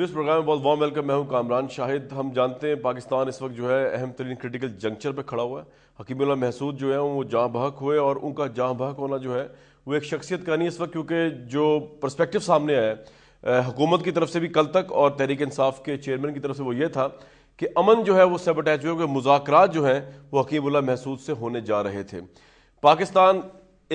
इस प्रोग्राम में बहुत वार्म वेलकम मैं हूं कामरान शाहिद हम जानते हैं पाकिस्तान इस वक्त जो है अहम तरीन क्रिटिकल जंक्चर पर खड़ा हुआ है हकीमुल्ला महसूद जो है वो जहाँ बहक हुए और उनका जहाँ बहक होना जो है वो एक शख्सियत का नहीं इस वक्त क्योंकि जो परस्पेक्टिव सामने आया हुकूमत की तरफ से भी कल तक और तहरीक इंसाफ के चेयरमैन की तरफ से वो ये था कि अमन जो है वो सब अटैच हुए मुजाकर जो हैं वो हकीमुल्ला महसूद से होने जा रहे थे पाकिस्तान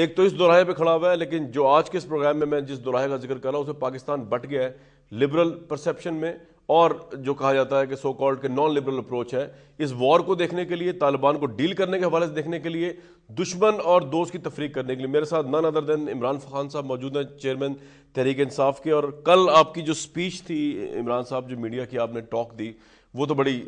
एक तो इस दोराहे पे खड़ा हुआ है लेकिन जो आज के इस प्रोग्राम में मैं जिस दोराहे का जिक्र कर रहा हूँ उसमें पाकिस्तान बट गया है लिबरल परसेप्शन में और जो कहा जाता है कि सो कॉल्ड के नॉन लिबरल अप्रोच है इस वॉर को देखने के लिए तालिबान को डील करने के हवाले से देखने के लिए दुश्मन और दोस्त की तफरीक करने के लिए मेरे साथ none other than Imran Khan साहब मौजूद हैं चेयरमैन तहरीक इंसाफ के और कल आपकी जो स्पीच थी इमरान साहब जो मीडिया की आपने टॉक दी वो तो बड़ी आ,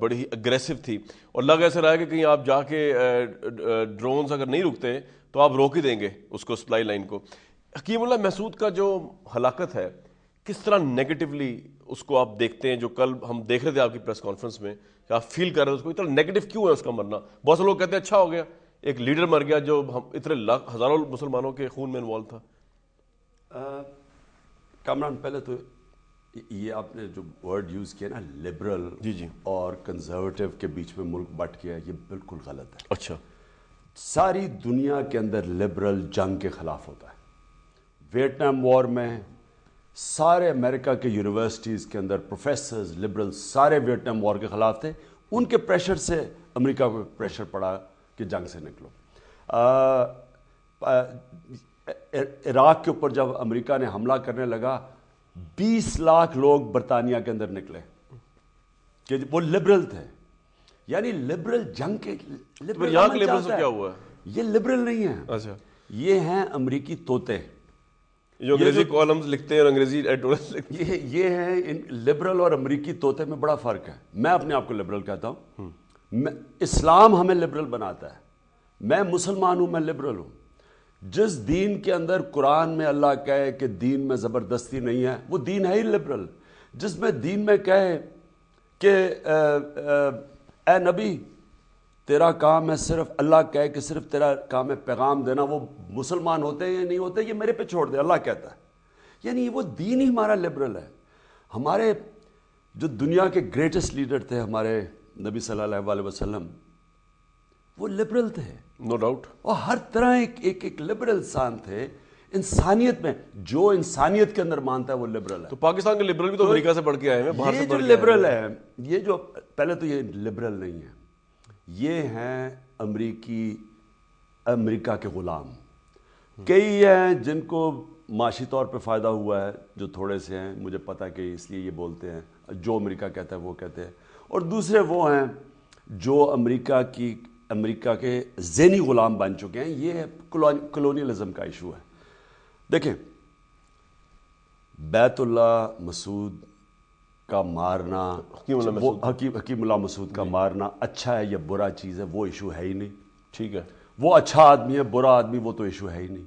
बड़ी अग्रेसिव थी और लग ऐसा रहा है कि कहीं आप जाके ड्रोन्स अगर नहीं रुकते तो आप रोक ही देंगे उसको सप्लाई लाइन को हकीमुल्ला महसूद का जो हलाकत है किस तरह नेगेटिवली उसको आप देखते हैं जो कल हम देख रहे थे आपकी प्रेस कॉन्फ्रेंस में कि आप फील कर रहे हो उसको इतना नेगेटिव क्यों है उसका मरना बहुत से लोग कहते हैं अच्छा हो गया एक लीडर मर गया जो हम इतने लाख हजारों मुसलमानों के खून में इन्वॉल्व था कामरान पहले तो ये आपने जो वर्ड यूज़ किया ना लिबरल जी जी और कंजर्वेटिव के बीच में मुल्क बट गया ये बिल्कुल गलत है अच्छा सारी दुनिया के अंदर लिबरल जंग के खिलाफ होता है वियतनाम वॉर में सारे अमेरिका के यूनिवर्सिटीज़ के अंदर प्रोफेसर्स लिबरल सारे वियतनाम वॉर के ख़िलाफ़ थे उनके प्रेशर से अमेरिका को प्रेशर पड़ा कि जंग से निकलो इराक के ऊपर जब अमेरिका ने हमला करने लगा 20 लाख लोग बरतानिया के अंदर निकले कि वो लिबरल थे यानी लिबरल जंग के लिबरल तो क्या हुआ है? ये लिबरल नहीं है अच्छा ये हैं अमरीकी तोते जो अंग्रेजी कॉलम्स लिखते हैं और अंग्रेजी एडवर्स ये ये है इन लिबरल और अमरीकी तोते में बड़ा फ़र्क है मैं अपने आप को लिबरल कहता हूँ हम्म। इस्लाम हमें लिबरल बनाता है मैं मुसलमान हूँ मैं लिबरल हूँ जिस दीन के अंदर कुरान में अल्लाह कहे कि दीन में ज़बरदस्ती नहीं है वो दीन है ही लिबरल जिसमें दीन में कहे कि ए नबी तेरा काम है सिर्फ अल्लाह कहे कि सिर्फ तेरा काम है पैगाम देना वो मुसलमान होते हैं या नहीं होते ये मेरे पे छोड़ दे अल्लाह कहता है यानी वो दीन ही हमारा लिबरल है हमारे जो दुनिया के ग्रेटेस्ट लीडर थे हमारे नबी सल्लल्लाहु अलैहि वसल्लम वो लिबरल थे नो no डाउट और हर तरह एक एक एक लिबरल इंसान थे इंसानियत में जो इंसानियत के अंदर मानता है वो लिबरल है तो पाकिस्तान के लिबरल भी तो, तो अमेरिका से बढ़ के आए हैं ये जो लिबरल है ये जो पहले तो ये लिबरल नहीं है ये हैं अमरीकी अमरीका के ग़ुलाम कई हैं जिनको माशी तौर पे फ़ायदा हुआ है जो थोड़े से हैं मुझे पता है कि इसलिए ये बोलते हैं जो अमेरिका कहता है वो कहते हैं और दूसरे वो हैं जो अमेरिका की अमेरिका के ज़ैनी ग़ुलाम बन चुके हैं ये कलोनीलिज़म का इशू है देखें बैतुल्ला मसूद का मारना वो हकीम उल्ला मसूद का मारना अच्छा है या बुरा चीज़ है वो इशू है ही नहीं ठीक है वो अच्छा आदमी है बुरा आदमी वो तो इशू है ही नहीं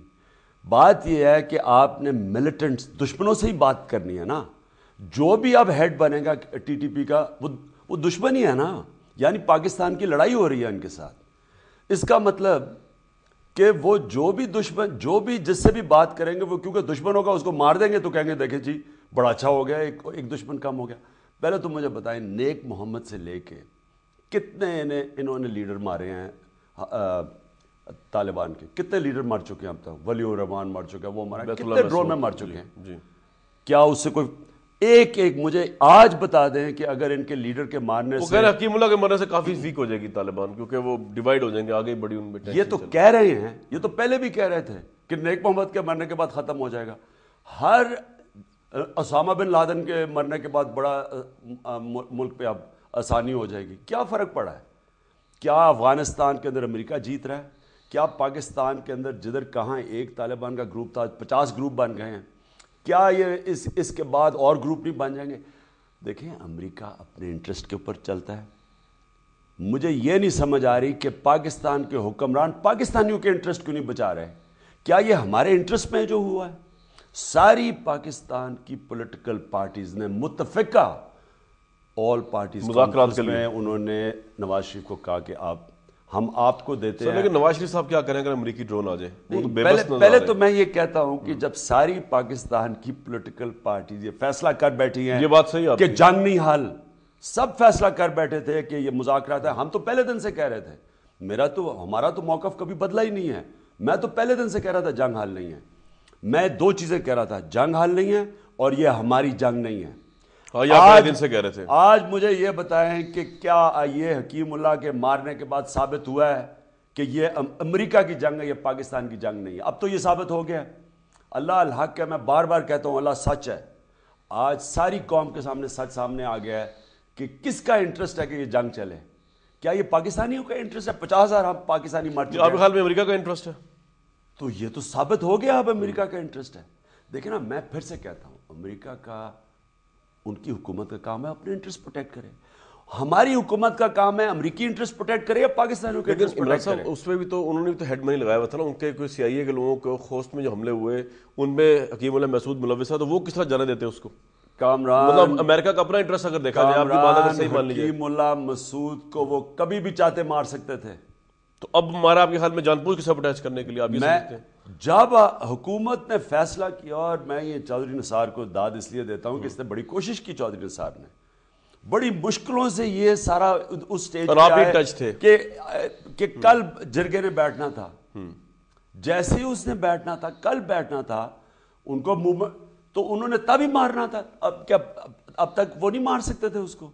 बात यह है कि आपने मिलिटेंट्स दुश्मनों से ही बात करनी है ना जो भी अब हेड बनेगा टीटीपी का वो वो दुश्मन ही है ना यानी पाकिस्तान की लड़ाई हो रही है उनके साथ इसका मतलब कि वो जो भी दुश्मन जो भी जिससे भी बात करेंगे वो क्योंकि दुश्मन होगा उसको मार देंगे तो कहेंगे देखें जी बड़ा अच्छा हो गया एक एक दुश्मन कम हो गया पहले तो मुझे बताएं नेक मोहम्मद से लेके कितने इन्हें इन्होंने लीडर मारे हैं तालिबान के कितने लीडर मार चुके हैं अब तक वली रहमान मार चुके हैं वो मारा कितने ड्रोन में मार चुके हैं क्या उससे कोई एक एक मुझे आज बता दें कि अगर इनके लीडर के मारने वो से हकीमुल्ला के मरने से काफी वीक हो जाएगी तालिबान क्योंकि वो डिवाइड हो जाएंगे आगे बड़ी उनमें ये तो कह रहे हैं ये तो पहले भी कह रहे थे कि नेक मोहम्मद के मरने के बाद खत्म हो जाएगा हर असामा बिन लादन के मरने के बाद बड़ा मुल्क पे अब आसानी हो जाएगी क्या फ़र्क पड़ा है क्या अफ़गानिस्तान के अंदर अमेरिका जीत रहा है क्या पाकिस्तान के अंदर जिधर कहाँ एक तालिबान का ग्रुप था पचास ग्रुप बन गए हैं क्या ये इस इसके बाद और ग्रुप नहीं बन जाएंगे देखें अमेरिका अपने इंटरेस्ट के ऊपर चलता है मुझे ये नहीं समझ आ रही कि पाकिस्तान के हुक्मरान पाकिस्तानियों के इंटरेस्ट क्यों नहीं बचा रहे क्या ये हमारे इंटरेस्ट में जो हुआ है सारी पाकिस्तान की पॉलिटिकल पार्टीज ने मुतफिका ऑल पार्टीज मुजाकर में उन्होंने नवाज शरीफ को कहा कि आप हम आपको देते हैं लेकिन नवाज शरीफ साहब क्या करें अगर अमरीकी ड्रोन आ जाए तो पहले, पहले तो मैं ये कहता हूं कि जब सारी पाकिस्तान की पॉलिटिकल पार्टी ये फैसला कर बैठी है ये बात सही कि जाननी हाल सब फैसला कर बैठे थे कि ये मुजाकर है हम तो पहले दिन से कह रहे थे मेरा तो हमारा तो मौकफ कभी बदला ही नहीं है मैं तो पहले दिन से कह रहा था जंग हाल नहीं है मैं दो चीजें कह रहा था जंग हाल नहीं है और यह हमारी जंग नहीं है और आज दिन से कह रहे थे आज मुझे यह बताएं कि क्या ये हकीमुल्ला के मारने के बाद साबित हुआ है कि ये अमेरिका की जंग है ये पाकिस्तान की जंग नहीं है अब तो ये साबित हो गया अल्लाह अल हक है मैं बार बार कहता हूँ अल्लाह सच है आज सारी कौम के सामने सच सामने आ गया है कि किसका इंटरेस्ट है कि ये जंग चले क्या ये पाकिस्तानियों का इंटरेस्ट है पचास हज़ार हम पाकिस्तानी मर चुके हैं अमेरिका का इंटरेस्ट है तो ये तो साबित हो गया अब अमेरिका हम्म। का इंटरेस्ट है देखिए ना मैं फिर से कहता हूं अमेरिका का उनकी हुकूमत का काम है अपने इंटरेस्ट प्रोटेक्ट करे हमारी हुकूमत का काम है अमरीकी इंटरेस्ट प्रोटेक्ट करे या पाकिस्तानियों के इंटरेस्ट प्रोटेक्ट करे उसमें भी तो उन्होंने भी तो हेड मनी लगाया हुआ था ना उनके कोई सीआईए के लोगों को खोस्त में जो हमले हुए उनमें हकीम महसूद मुलविस तो वो किस तरह जाने देते हैं उसको कामरान मतलब अमेरिका का अपना इंटरेस्ट अगर देखा जाए आपकी बात अगर सही मान लीजिए मसूद को वो कभी भी चाहते मार सकते थे तो अब हमारा आपके ख्याल में जानबूझ के अटैच करने के लिए आप ये मैं जब हुकूमत ने फैसला किया और मैं ये चौधरी निसार को दाद इसलिए देता हूँ कि इसने बड़ी कोशिश की चौधरी निसार ने बड़ी मुश्किलों से ये सारा उस स्टेज पर आप टच थे कि कि कल जिरगे ने बैठना था हम्म। जैसे ही उसने बैठना था कल बैठना था उनको तो उन्होंने तभी मारना था अब क्या अब तक वो नहीं मार सकते थे उसको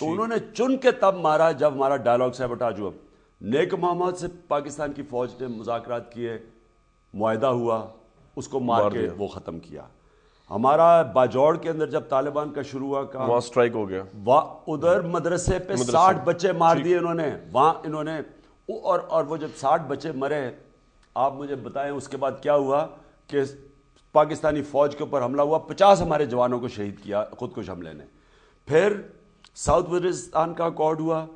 तो उन्होंने चुन के तब मारा जब हमारा डायलॉग साहब अटाजू अब नेक मामा से पाकिस्तान की फौज ने मुजाकर किए माहा हुआ उसको मार के वो ख़त्म किया हमारा बाजौड़ के अंदर जब तालिबान का शुरू हुआ का वहां स्ट्राइक हो गया वहां उधर मदरसे पे साठ बच्चे मार दिए इन्होंने वहां इन्होंने और और वो जब साठ बच्चे मरे आप मुझे बताएं उसके बाद क्या हुआ कि पाकिस्तानी फौज के ऊपर हमला हुआ पचास हमारे जवानों को शहीद किया खुदकुश हमले ने फिर साउथ वजरिस्तान का अकॉर्ड हुआ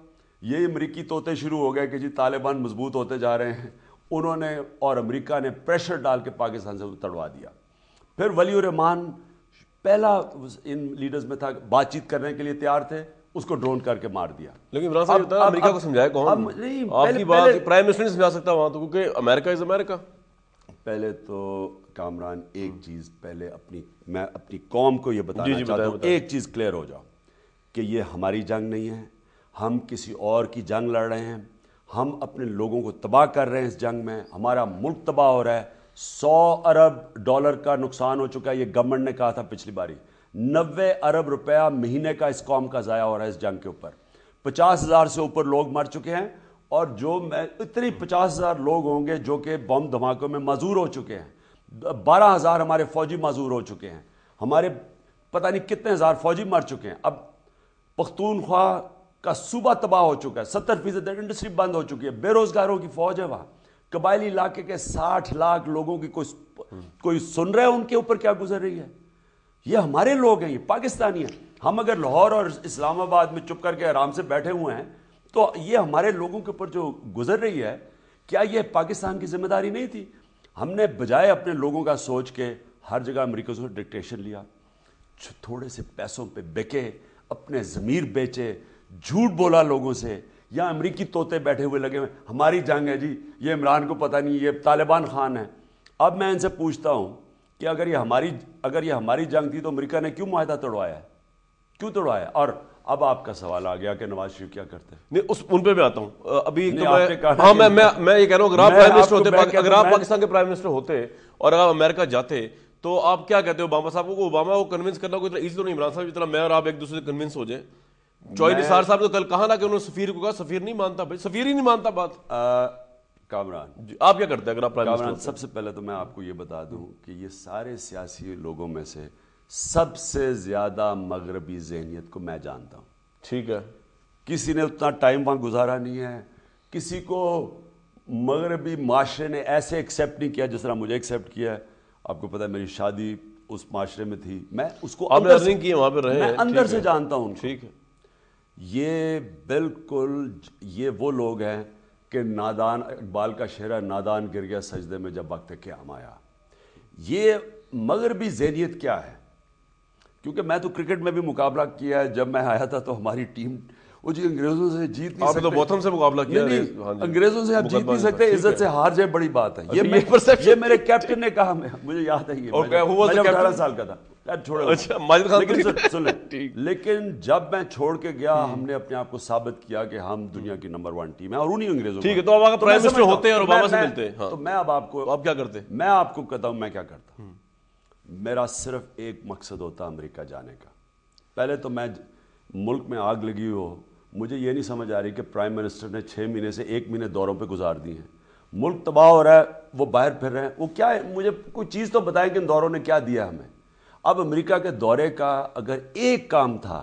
ये अमरीकी तोते शुरू हो गए कि जी तालिबान मजबूत होते जा रहे हैं उन्होंने और अमेरिका ने प्रेशर डाल के पाकिस्तान से तड़वा दिया फिर वली रहमान पहला इन लीडर्स में था बातचीत करने के लिए तैयार थे उसको ड्रोन करके मार दिया लेकिन इमरान साहब तो अमेरिका को समझाया कौन अब, नहीं आपकी बात प्राइम मिनिस्टर नहीं समझा सकता वहां तो क्योंकि अमेरिका इज अमेरिका पहले तो कामरान एक चीज पहले अपनी मैं अपनी कौम को यह बताना एक चीज क्लियर हो जाओ कि ये हमारी जंग नहीं है हम किसी और की जंग लड़ रहे हैं हम अपने लोगों को तबाह कर रहे हैं इस जंग में हमारा मुल्क तबाह हो रहा है सौ अरब डॉलर का नुकसान हो चुका है ये गवर्नमेंट ने कहा था पिछली बारी नबे अरब रुपया महीने का इस कॉम का ज़ाया हो रहा है इस जंग के ऊपर पचास हज़ार से ऊपर लोग मर चुके हैं और जो मैं इतनी पचास हज़ार लोग होंगे जो कि बम धमाकों में मजूर हो चुके हैं बारह हज़ार हमारे फ़ौजी मजूर हो चुके हैं हमारे पता नहीं कितने हज़ार फ़ौजी मर चुके हैं अब पख्तूनख्वा का सूबा तबाह हो चुका है सत्तर फीसद इंडस्ट्री बंद हो चुकी है बेरोजगारों की फौज है वहां कबायली इलाके के साठ लाख लोगों की कोई कोई सुन रहे है उनके ऊपर क्या गुजर रही है ये हमारे लोग हैं ये पाकिस्तानी हैं हम अगर लाहौर और इस्लामाबाद में चुप करके आराम से बैठे हुए हैं तो ये हमारे लोगों के ऊपर जो गुजर रही है क्या ये पाकिस्तान की जिम्मेदारी नहीं थी हमने बजाय अपने लोगों का सोच के हर जगह अमरीका से डिक्टेशन लिया थोड़े से पैसों पे बिके अपने ज़मीर बेचे झूठ बोला लोगों से या अमरीकी तोते बैठे हुए लगे हुए हमारी जंग है जी ये इमरान को पता नहीं ये तालिबान खान है अब मैं इनसे पूछता हूँ कि अगर ये हमारी अगर ये हमारी जंग थी तो अमरीका ने क्यों माहिदा तोड़वाया है क्यों तोड़वाया और अब आपका सवाल आ गया कि नवाज शरीफ क्या करते हैं नहीं उस उन पे भी आता हूँ अभी तो मैं हाँ मैं मैं मैं ये कह रहा हूँ अगर आप प्राइम मिनिस्टर होते अगर आप पाकिस्तान के प्राइम मिनिस्टर होते और अगर अमेरिका जाते तो आप क्या कहते हो ओबामा साहब को ओबामा को कन्विंस करना कोई इतना ईजी तो नहीं इमरान साहब जितना मैं और आप एक दूसरे से कन्विंस हो जाए चौहरी निसार साहब ने कल कहा ना कि उन्होंने सफीर को कहा सफीर नहीं मानता भाई सफीर ही नहीं मानता बात कामरान आप क्या करते हैं अगर आप कामरान तो? सबसे पहले तो मैं आपको ये बता दूं कि ये सारे सियासी लोगों में से सबसे ज़्यादा मगरबी जहनीत को मैं जानता हूँ ठीक है किसी ने उतना टाइम वहां गुजारा नहीं है किसी को मगरबी माशरे ने ऐसे एक्सेप्ट नहीं किया जिस तरह मुझे एक्सेप्ट किया है आपको पता है मेरी शादी उस माशरे में थी मैं उसको अंदर से पे रहे मैं अंदर से जानता हूँ ठीक है ये बिल्कुल ये वो लोग हैं कि नादान इकबाल का शहर नादान गिर गया सजदे में जब वक्त क्या आया ये मगर भी जहनीत क्या है क्योंकि मैं तो क्रिकेट में भी मुकाबला किया है जब मैं आया था तो हमारी टीम वो जी अंग्रेजों से जीत नहीं तो सकते तो से मुकाबला किया नहीं, नहीं हाँ अंग्रेजों से आप जीत नहीं सकते इज्जत से हार जाए बड़ी बात है तो ये मेरे ये मेरे कैप्टन ने कहा मुझे याद है ये तो अठारह साल का था अच्छा लेकिन जब मैं छोड़ के गया हम्म। हमने अपने आप को साबित किया कि हम दुनिया की नंबर वन टीम है और उन्हीं अंग्रेजों ठीक है तो अब प्राइम मिनिस्टर होते हैं और ओबामा से मिलते हैं हाँ। तो मैं अब आपको क्या करते मैं आपको कहता हूं मैं क्या करता हम्म। मेरा सिर्फ एक मकसद होता अमेरिका जाने का पहले तो मैं मुल्क में आग लगी हो मुझे ये नहीं समझ आ रही कि प्राइम मिनिस्टर ने छः महीने से एक महीने दौरों पर गुजार दिए हैं मुल्क तबाह हो रहा है वो बाहर फिर रहे हैं वो क्या है मुझे कोई चीज़ तो बताएं कि इन दौरों ने क्या दिया हमें अब अमेरिका के दौरे का अगर एक काम था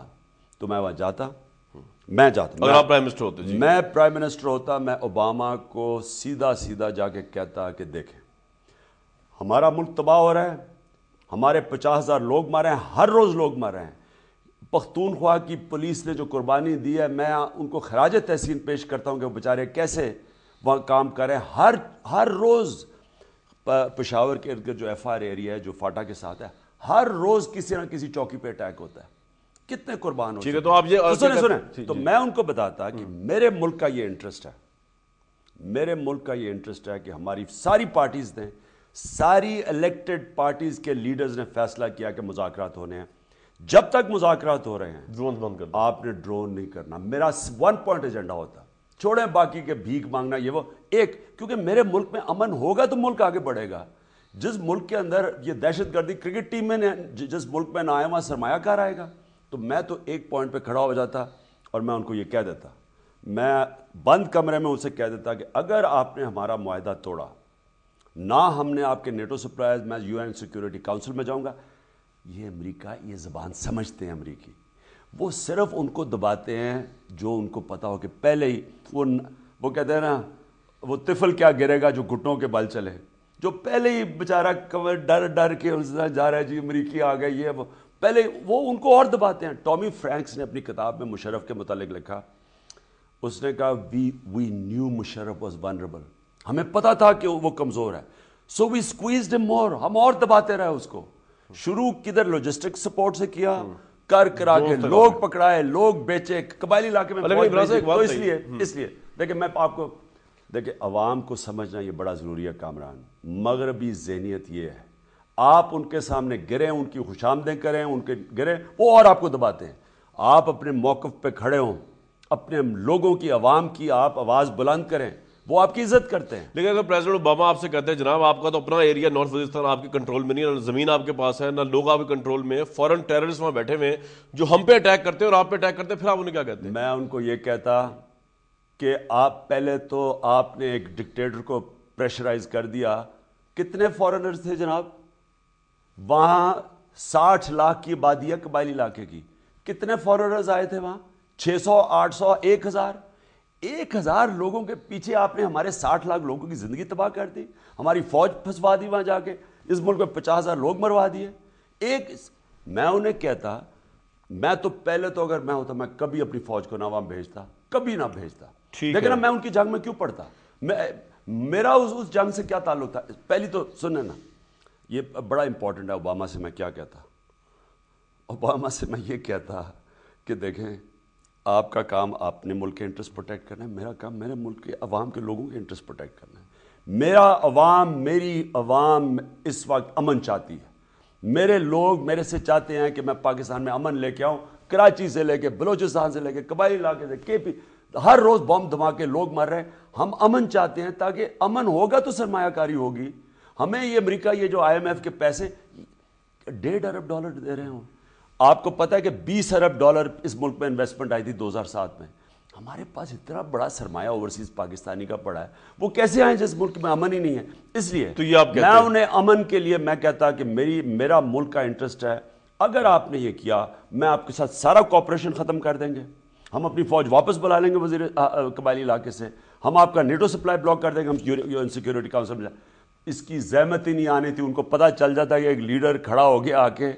तो मैं वहाँ जाता मैं जाता अगर आप प्राइम मिनिस्टर होते जी। मैं प्राइम मिनिस्टर होता मैं ओबामा को सीधा सीधा जाके कहता कि देखें हमारा मुल्क तबाह हो रहा है हमारे पचास हज़ार लोग मारे हैं हर रोज़ लोग मारे हैं पख्तूनख्वा की पुलिस ने जो कुर्बानी दी है मैं उनको खराज तहसीन पेश करता हूँ कि वो बेचारे कैसे वहाँ काम करें हर हर रोज़ पेशावर के इर्द जो एफ आर एरिया है जो फाटा के साथ है हर रोज़ किसी ना किसी चौकी पर अटैक होता है कितने कुर्बान हो तो आप ये तो सुने सुने तो मैं उनको बताता कि हम्म। मेरे मुल्क का ये इंटरेस्ट है मेरे मुल्क का ये इंटरेस्ट है कि हमारी सारी पार्टीज़ ने सारी इलेक्टेड पार्टीज़ के लीडर्स ने फैसला किया कि मुजाकर होने हैं जब तक मुजाकर हो रहे हैं ड्रोन बंद कर आपने ड्रोन नहीं करना मेरा वन पॉइंट एजेंडा होता छोड़े बाकी के भीख मांगना ये वो एक क्योंकि मेरे मुल्क में अमन होगा तो मुल्क आगे बढ़ेगा जिस मुल्क के अंदर ये दहशत गर्दी क्रिकेट टीम में जिस मुल्क में ना आए वहां सरमायाकार आएगा तो मैं तो एक पॉइंट पे खड़ा हो जाता और मैं उनको ये कह देता मैं बंद कमरे में उसे कह देता कि अगर आपने हमारा मुआदा तोड़ा ना हमने आपके नेटो सप्लायर्स मैं यूएन सिक्योरिटी काउंसिल में जाऊंगा ये अमेरिका ये ज़बान समझते हैं अमेरिकी वो सिर्फ उनको दबाते हैं जो उनको पता हो कि पहले ही वो वो कहते हैं ना वो तिफल क्या गिरेगा जो घुटनों के बल चले जो पहले ही बेचारा कवर डर डर के उस जा रहा है जी अमरीकी आ गई है वो पहले वो उनको और दबाते हैं टॉमी फ्रैंक्स ने अपनी किताब में मुशरफ के मुतालिक लिखा उसने कहा we we knew Musharraf was vulnerable हमें पता था कि वो कमज़ोर है सो वी स्क्वीज मोर हम और दबाते रहे उसको शुरू किधर लॉजिस्टिक सपोर्ट से किया कर करा के लोग पकड़ाए लोग बेचे कबायली इलाके में तो इसलिए हम्म। इसलिए देखिए मैं आपको देखिए अवाम को समझना ये बड़ा ज़रूरी है कामरान मगरबी जहनीत ये है आप उनके सामने गिरे उनकी खुशामदें करें उनके गिरे वो और आपको दबाते हैं आप अपने मौकफ पर खड़े हों अपने लोगों की आवाम की आप आवाज़ बुलंद करें वो आपकी इज्जत करते हैं लेकिन अगर प्रेसिडेंट ओबामा आपसे कहते हैं जनाब आपका तो अपना एरिया नॉर्थ वजिस्तान आपके कंट्रोल में नहीं ना जमीन आपके पास है ना लोग आपके कंट्रोल में फॉरन टेररिस्ट वहां बैठे हुए हैं जो हम पे अटैक करते हैं और आप पे अटैक करते हैं फिर आप उन्हें क्या कहते हैं मैं उनको ये कहता कि आप पहले तो आपने एक डिक्टेटर को प्रेशराइज कर दिया कितने फॉरनर्स थे जनाब वहां साठ लाख की आबादी है कबायली इलाके की कितने फॉरेनर्स आए थे वहां छह सौ एक हजार एक हज़ार लोगों के पीछे आपने हमारे साठ लाख लोगों की ज़िंदगी तबाह कर दी हमारी फ़ौज फंसवा दी वहाँ जाके इस मुल्क में पचास हज़ार लोग मरवा दिए एक मैं उन्हें कहता मैं तो पहले तो अगर मैं होता मैं कभी अपनी फ़ौज को ना वहाँ भेजता कभी ना भेजता लेकिन मैं उनकी जंग में क्यों पड़ता मैं मेरा उस उस जंग से क्या ताल्लुक था पहली तो सुने ना ये बड़ा इंपॉर्टेंट है ओबामा से मैं क्या कहता ओबामा से मैं ये कहता कि देखें आपका काम आपने मुल्क के इंटरेस्ट प्रोटेक्ट करना है मेरा काम मेरे मुल्क के अवाम के लोगों के इंटरेस्ट प्रोटेक्ट करना है मेरा अवाम मेरी अवाम इस वक्त अमन चाहती है मेरे लोग मेरे से चाहते हैं कि मैं पाकिस्तान में अमन लेके आऊँ कराची से लेके बलोचिस्तान से लेके कबाई इलाके से के पी हर रोज़ बम धमाके लोग मर रहे हैं हम अमन चाहते हैं ताकि अमन होगा तो सरमाकारी होगी हमें ये अमेरिका ये जो आईएमएफ के पैसे डेढ़ अरब डॉलर दे रहे हैं आपको पता है कि बीस अरब डॉलर इस मुल्क में इन्वेस्टमेंट आई थी सात में हमारे पास इतना बड़ा सरमाया ओवरसीज पाकिस्तानी का पड़ा है वो कैसे आए जिस मुल्क में अमन ही नहीं है इसलिए तो ये आप मैं उन्हें अमन के लिए मैं कहता कि मेरी मेरा मुल्क का इंटरेस्ट है अगर आपने ये किया मैं आपके साथ सारा कॉपरेशन ख़त्म कर देंगे हम अपनी फ़ौज वापस बुला लेंगे वजी कबायली इलाके से हम आपका नेटो सप्लाई ब्लॉक कर देंगे हम यूएन सिक्योरिटी काउंसिल इसकी जहमत ही नहीं आनी थी उनको पता चल जाता कि एक लीडर खड़ा हो गया आके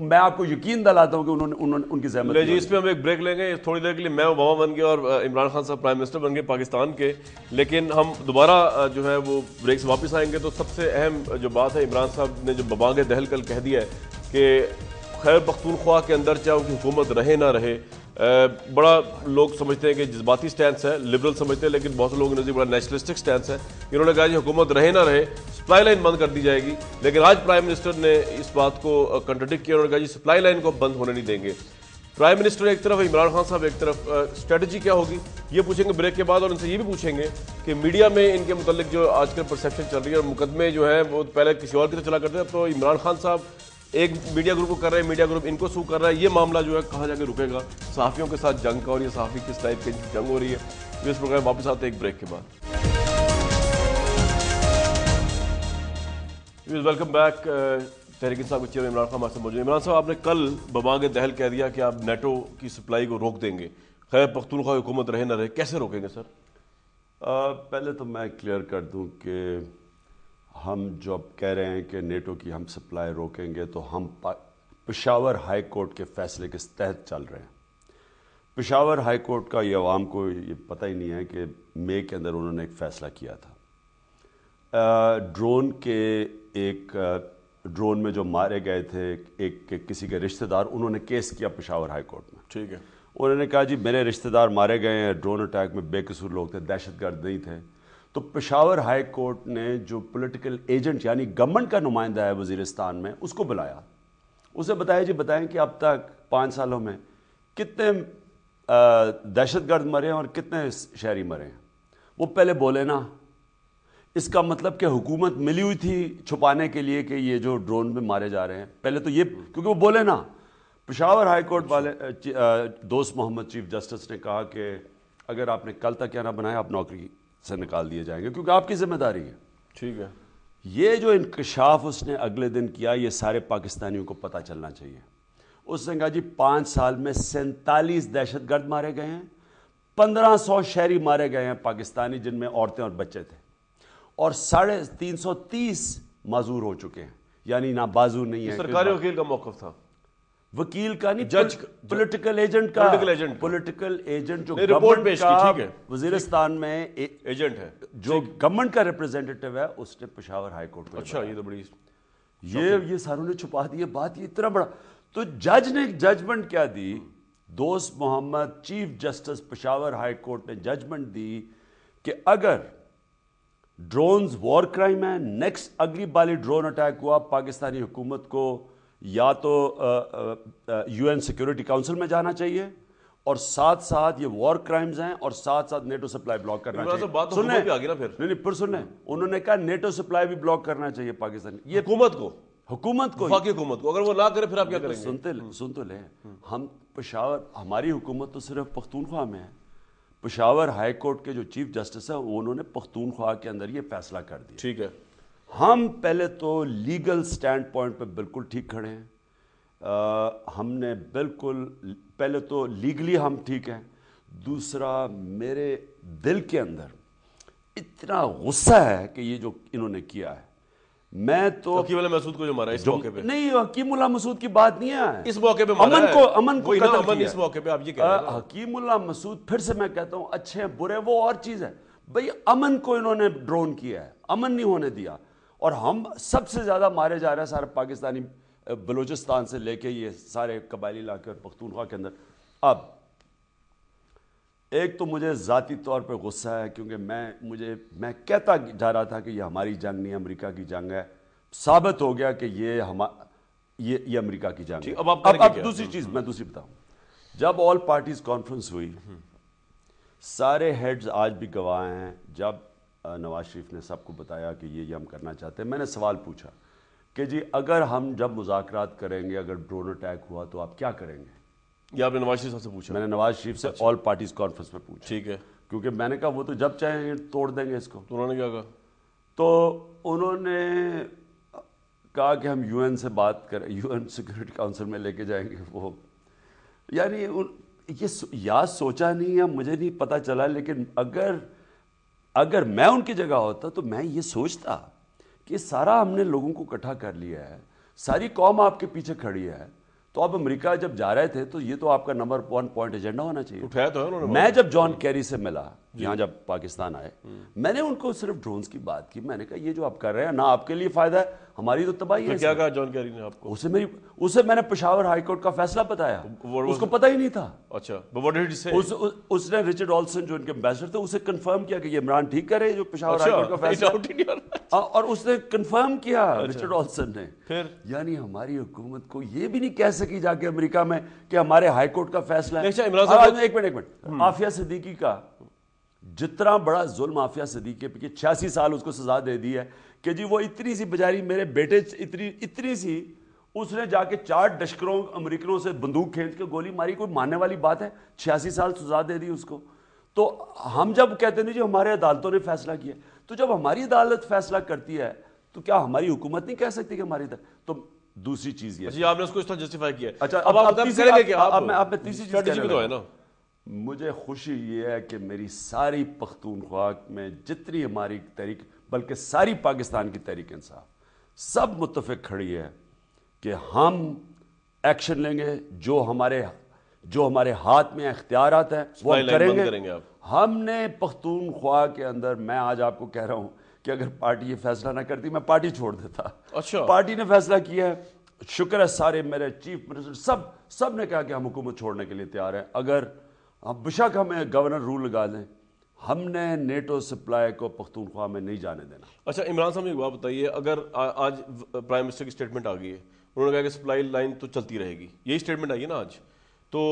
मैं आपको यकीन दिलाता हूँ कि उन्होंने उन्होंने उनकी जहमत जी इस पे हम एक ब्रेक लेंगे थोड़ी देर के लिए मैं ओबामा बन गया और इमरान खान साहब प्राइम मिनिस्टर बन गए पाकिस्तान के लेकिन हम दोबारा जो है वो ब्रेक से वापस आएंगे तो सबसे अहम जो बात है इमरान साहब ने जो बबाग दहल कल कह दिया है कि खैर पख्तूनख्वा के अंदर चाहे उनकी हुकूमत रहे ना रहे बड़ा लोग समझते हैं कि जज्बाती स्टैंड है लिबरल समझते हैं लेकिन बहुत से लोग इन्होंने बड़ा नेशनलिस्टिक स्टैंड है इन्होंने कहा कि हुकूमत रहे ना रहे सप्लाई लाइन बंद कर दी जाएगी लेकिन आज प्राइम मिनिस्टर ने इस बात को कंट्रोडिक्ट किया उन्होंने कहा कि सप्लाई लाइन को बंद होने नहीं देंगे प्राइम मिनिस्टर एक तरफ इमरान खान साहब एक तरफ स्ट्रेटजी क्या होगी ये पूछेंगे ब्रेक के बाद और उनसे ये भी पूछेंगे कि मीडिया में इनके मतलब जो आजकल परसेप्शन चल रही है और मुकदमे जो है वो पहले किसी और की तरफ चला करते हैं तो इमरान खान साहब एक मीडिया ग्रुप को कर रहे हैं मीडिया ग्रुप इनको सू कर रहा है ये मामला जो है कहाँ जाके रुकेगा सहाफ़ियों के साथ जंग का और ये सहाफ़ी किस टाइप की जंग हो रही है तो इस प्रोग्राम वापस आते हैं एक ब्रेक के बाद वेलकम बैक uh, तहरीक साहब के चेयरमैन इमरान खान हमारे मौजूद इमरान साहब आपने कल बबाग दहल कह दिया कि आप नेटो की सप्लाई को रोक देंगे खैर पख्तूनख्वा हुकूमत रहे ना रहे कैसे रोकेंगे सर आ, पहले तो मैं क्लियर कर दूं कि हम जब कह रहे हैं कि नेटो की हम सप्लाई रोकेंगे तो हम पेशावर हाई कोर्ट के फैसले के तहत चल रहे हैं पेशावर हाई कोर्ट का ये आवाम को ये पता ही नहीं है कि मे के अंदर उन्होंने एक फ़ैसला किया था ड्रोन के एक ड्रोन में जो मारे गए थे एक के किसी के रिश्तेदार उन्होंने केस किया पेशावर हाई कोर्ट में ठीक है उन्होंने कहा जी मेरे रिश्तेदार मारे गए हैं ड्रोन अटैक में बेकसूर लोग थे दहशतगर्द नहीं थे तो पेशावर हाई कोर्ट ने जो पॉलिटिकल एजेंट यानी गवर्नमेंट का नुमाइंदा है वजीरस्तान में उसको बुलाया उसे बताया जी बताएं कि अब तक पाँच सालों में कितने दहशत गर्द मरे हैं और कितने शहरी मरे हैं वो पहले बोले ना इसका मतलब कि हुकूमत मिली हुई थी छुपाने के लिए कि ये जो ड्रोन में मारे जा रहे हैं पहले तो ये क्योंकि वो बोले ना पेशावर हाई कोर्ट वाले दोस्त मोहम्मद चीफ जस्टिस ने कहा कि अगर आपने कल तक क्या ना बनाया आप नौकरी से निकाल दिए जाएंगे क्योंकि आपकी जिम्मेदारी है ठीक है ये जो इंकशाफ उसने अगले दिन किया ये सारे पाकिस्तानियों को पता चलना चाहिए उसने कहा जी पाँच साल में सैंतालीस दहशत गर्द मारे गए हैं पंद्रह सौ शहरी मारे गए हैं पाकिस्तानी जिनमें औरतें और बच्चे थे और साढ़े तीन सौ तीस मजूर हो चुके हैं यानी ना बाजू नहीं है सरकारी वकील का मौकफ था वकील का नहीं जज पॉलिटिकल एजेंट का पॉलिटिकल एजेंट पॉलिटिकल एजेंट जो रिपोर्ट पेश की ठीक है वजीरिस्तान में एजेंट है जो गवर्नमेंट का रिप्रेजेंटेटिव है उसने पेशावर हाई कोर्ट में अच्छा ये तो बड़ी ये ये सारों ने छुपा दी है बात ये इतना बड़ा तो जज ने जजमेंट क्या दी Dost Mohammad chief justice Peshawar high court ने जजमेंट दी कि अगर ड्रोन्स वॉर क्राइम है नेक्स्ट अगली बाली ड्रोन अटैक हुआ पाकिस्तानी हुकूमत को या तो यूएन सिक्योरिटी काउंसिल में जाना चाहिए और साथ साथ ये वॉर क्राइम्स हैं और साथ साथ नेटो सप्लाई ब्लॉक करना चाहिए तो बात तो सुनने आ गया ना फिर नहीं नहीं फिर सुनने उन्होंने कहा नेटो सप्लाई भी ब्लॉक करना चाहिए पाकिस्तान ये हुकूमत को हुकूमत को हुकूमत को अगर वो ना करे फिर आप क्या तो करेंगे सुनते हम्म। सुन तो ले हम पेशावर हमारी हुकूमत तो सिर्फ पख्तूनख्वा में है पेशावर हाई कोर्ट के जो चीफ जस्टिस है उन्होंने पख्तूनख्वा के अंदर ये फैसला कर दिया ठीक है हम पहले तो लीगल स्टैंड पॉइंट पर बिल्कुल ठीक खड़े हैं आ, हमने बिल्कुल पहले तो लीगली हम ठीक हैं दूसरा मेरे दिल के अंदर इतना गुस्सा है कि ये जो इन्होंने किया है मैं तो मसूद को जो मारा इस मौके पे नहीं हकीम मसूद की बात नहीं है इस मौके पे अमन को अमन को अमन इस मौके पे आप ये कह रहे हैं हकीम उल्ला मसूद फिर से मैं कहता हूं अच्छे बुरे वो और चीज़ है भाई अमन को इन्होंने ड्रोन किया है अमन नहीं होने दिया और हम सबसे ज़्यादा मारे जा रहे हैं सारे पाकिस्तानी बलूचिस्तान से लेके ये सारे कबायली इलाके और पख्तूनख्वा के अंदर अब एक तो मुझे ज़ाती तौर पे गुस्सा है क्योंकि मैं मुझे मैं कहता जा रहा था कि ये हमारी जंग नहीं अमेरिका की जंग है साबित हो गया कि ये हम ये ये अमेरिका की जंग है अब अब, अब, अब दूसरी चीज़ हम्म, मैं हम्म। दूसरी बताऊँ जब ऑल पार्टीज़ कॉन्फ्रेंस हुई हम्म। सारे हेड्स आज भी गवाह हैं जब नवाज शरीफ ने सबको बताया कि ये ये हम करना चाहते हैं मैंने सवाल पूछा कि जी अगर हम जब मुजाकर करेंगे अगर ड्रोन अटैक हुआ तो आप क्या करेंगे ये आपने नवाज शरीफ साहब से पूछा मैंने नवाज शरीफ से ऑल पार्टीज कॉन्फ्रेंस में पूछा ठीक है क्योंकि मैंने कहा वो तो जब चाहे तोड़ देंगे इसको तो उन्होंने क्या कहा तो उन्होंने कहा कि हम यूएन से बात करें यूएन सिक्योरिटी काउंसिल में लेके जाएंगे वो यानी ये या सोचा नहीं या मुझे नहीं पता चला लेकिन अगर अगर मैं उनकी जगह होता तो मैं ये सोचता कि सारा हमने लोगों को इकट्ठा कर लिया है सारी कौम आपके पीछे खड़ी है तो आप अमेरिका जब जा रहे थे तो ये तो आपका नंबर वन पॉइंट एजेंडा होना चाहिए उठाया तो है मैं जब जॉन कैरी से मिला यहाँ जब पाकिस्तान आए हम्म। मैंने उनको सिर्फ ड्रोन्स की बात की मैंने कहा ये जो आप कर रहे हैं ना आपके लिए फायदा है हमारी तो तबाही तो है क्या कहा जॉन कैरी ने आपको उसे मेरी उसे मैंने पिशावर हाईकोर्ट का फैसला बताया उसको पता ही नहीं था अच्छा उस, उस, उसने रिचर्ड ऑल्सन जो इनके एम्बेसडर थे उसे कंफर्म किया कि इमरान ठीक करे जो पिशावर हाईकोर्ट अच्छा, का फैसला और उसने कंफर्म किया रिचर्ड अच्छा। ऑल्सन ने फिर यानी हमारी हुकूमत को ये भी नहीं कह सकी जाके अमरीका में कि हमारे हाईकोर्ट का फैसला अच्छा, एक मिनट एक मिनट हम्म। आफिया सिद्दीकी का जितना बड़ा जुल्म आफिया सदीक के पीछे छियासी साल उसको सजा दे दी है कि जी वो इतनी सी बेचारी मेरे बेटे इतनी इतनी सी उसने जाके चार डश्करों अमरीकनों से बंदूक खींच के गोली मारी कोई मानने वाली बात है छियासी साल सजा दे दी उसको तो हम जब कहते हैं जी हमारे अदालतों ने फैसला किया तो जब हमारी अदालत फैसला करती है तो क्या हमारी हुकूमत नहीं कह सकती कि हमारी तो दूसरी चीज ये आपने उसको जस्टिफाई किया अच्छा अब आप तीसरी चीज मुझे खुशी ये है कि मेरी सारी पख्तूनख्वा में जितनी हमारी तहरीक बल्कि सारी पाकिस्तान की तहरीक इंसाफ सब मुतफ़ खड़ी है कि हम एक्शन लेंगे जो हमारे जो हमारे हाथ में इख्तियार हैं वो करेंगे, करेंगे आप। हमने पख्तूनख्वा के अंदर मैं आज आपको कह रहा हूँ कि अगर पार्टी ये फैसला ना करती मैं पार्टी छोड़ देता अच्छा पार्टी ने फैसला किया है शुक्र है सारे मेरे चीफ मिनिस्टर सब सब ने कहा कि हम हुकूमत छोड़ने के लिए तैयार हैं अगर अब बेशक हमें गवर्नर रूल लगा दें हमने नेटो सप्लाई को पख्तूनख्वा में नहीं जाने देना अच्छा इमरान साहब एक बात बताइए अगर आ, आज प्राइम मिनिस्टर की स्टेटमेंट आ गई है उन्होंने कहा कि सप्लाई लाइन तो चलती रहेगी यही स्टेटमेंट आई है ना आज तो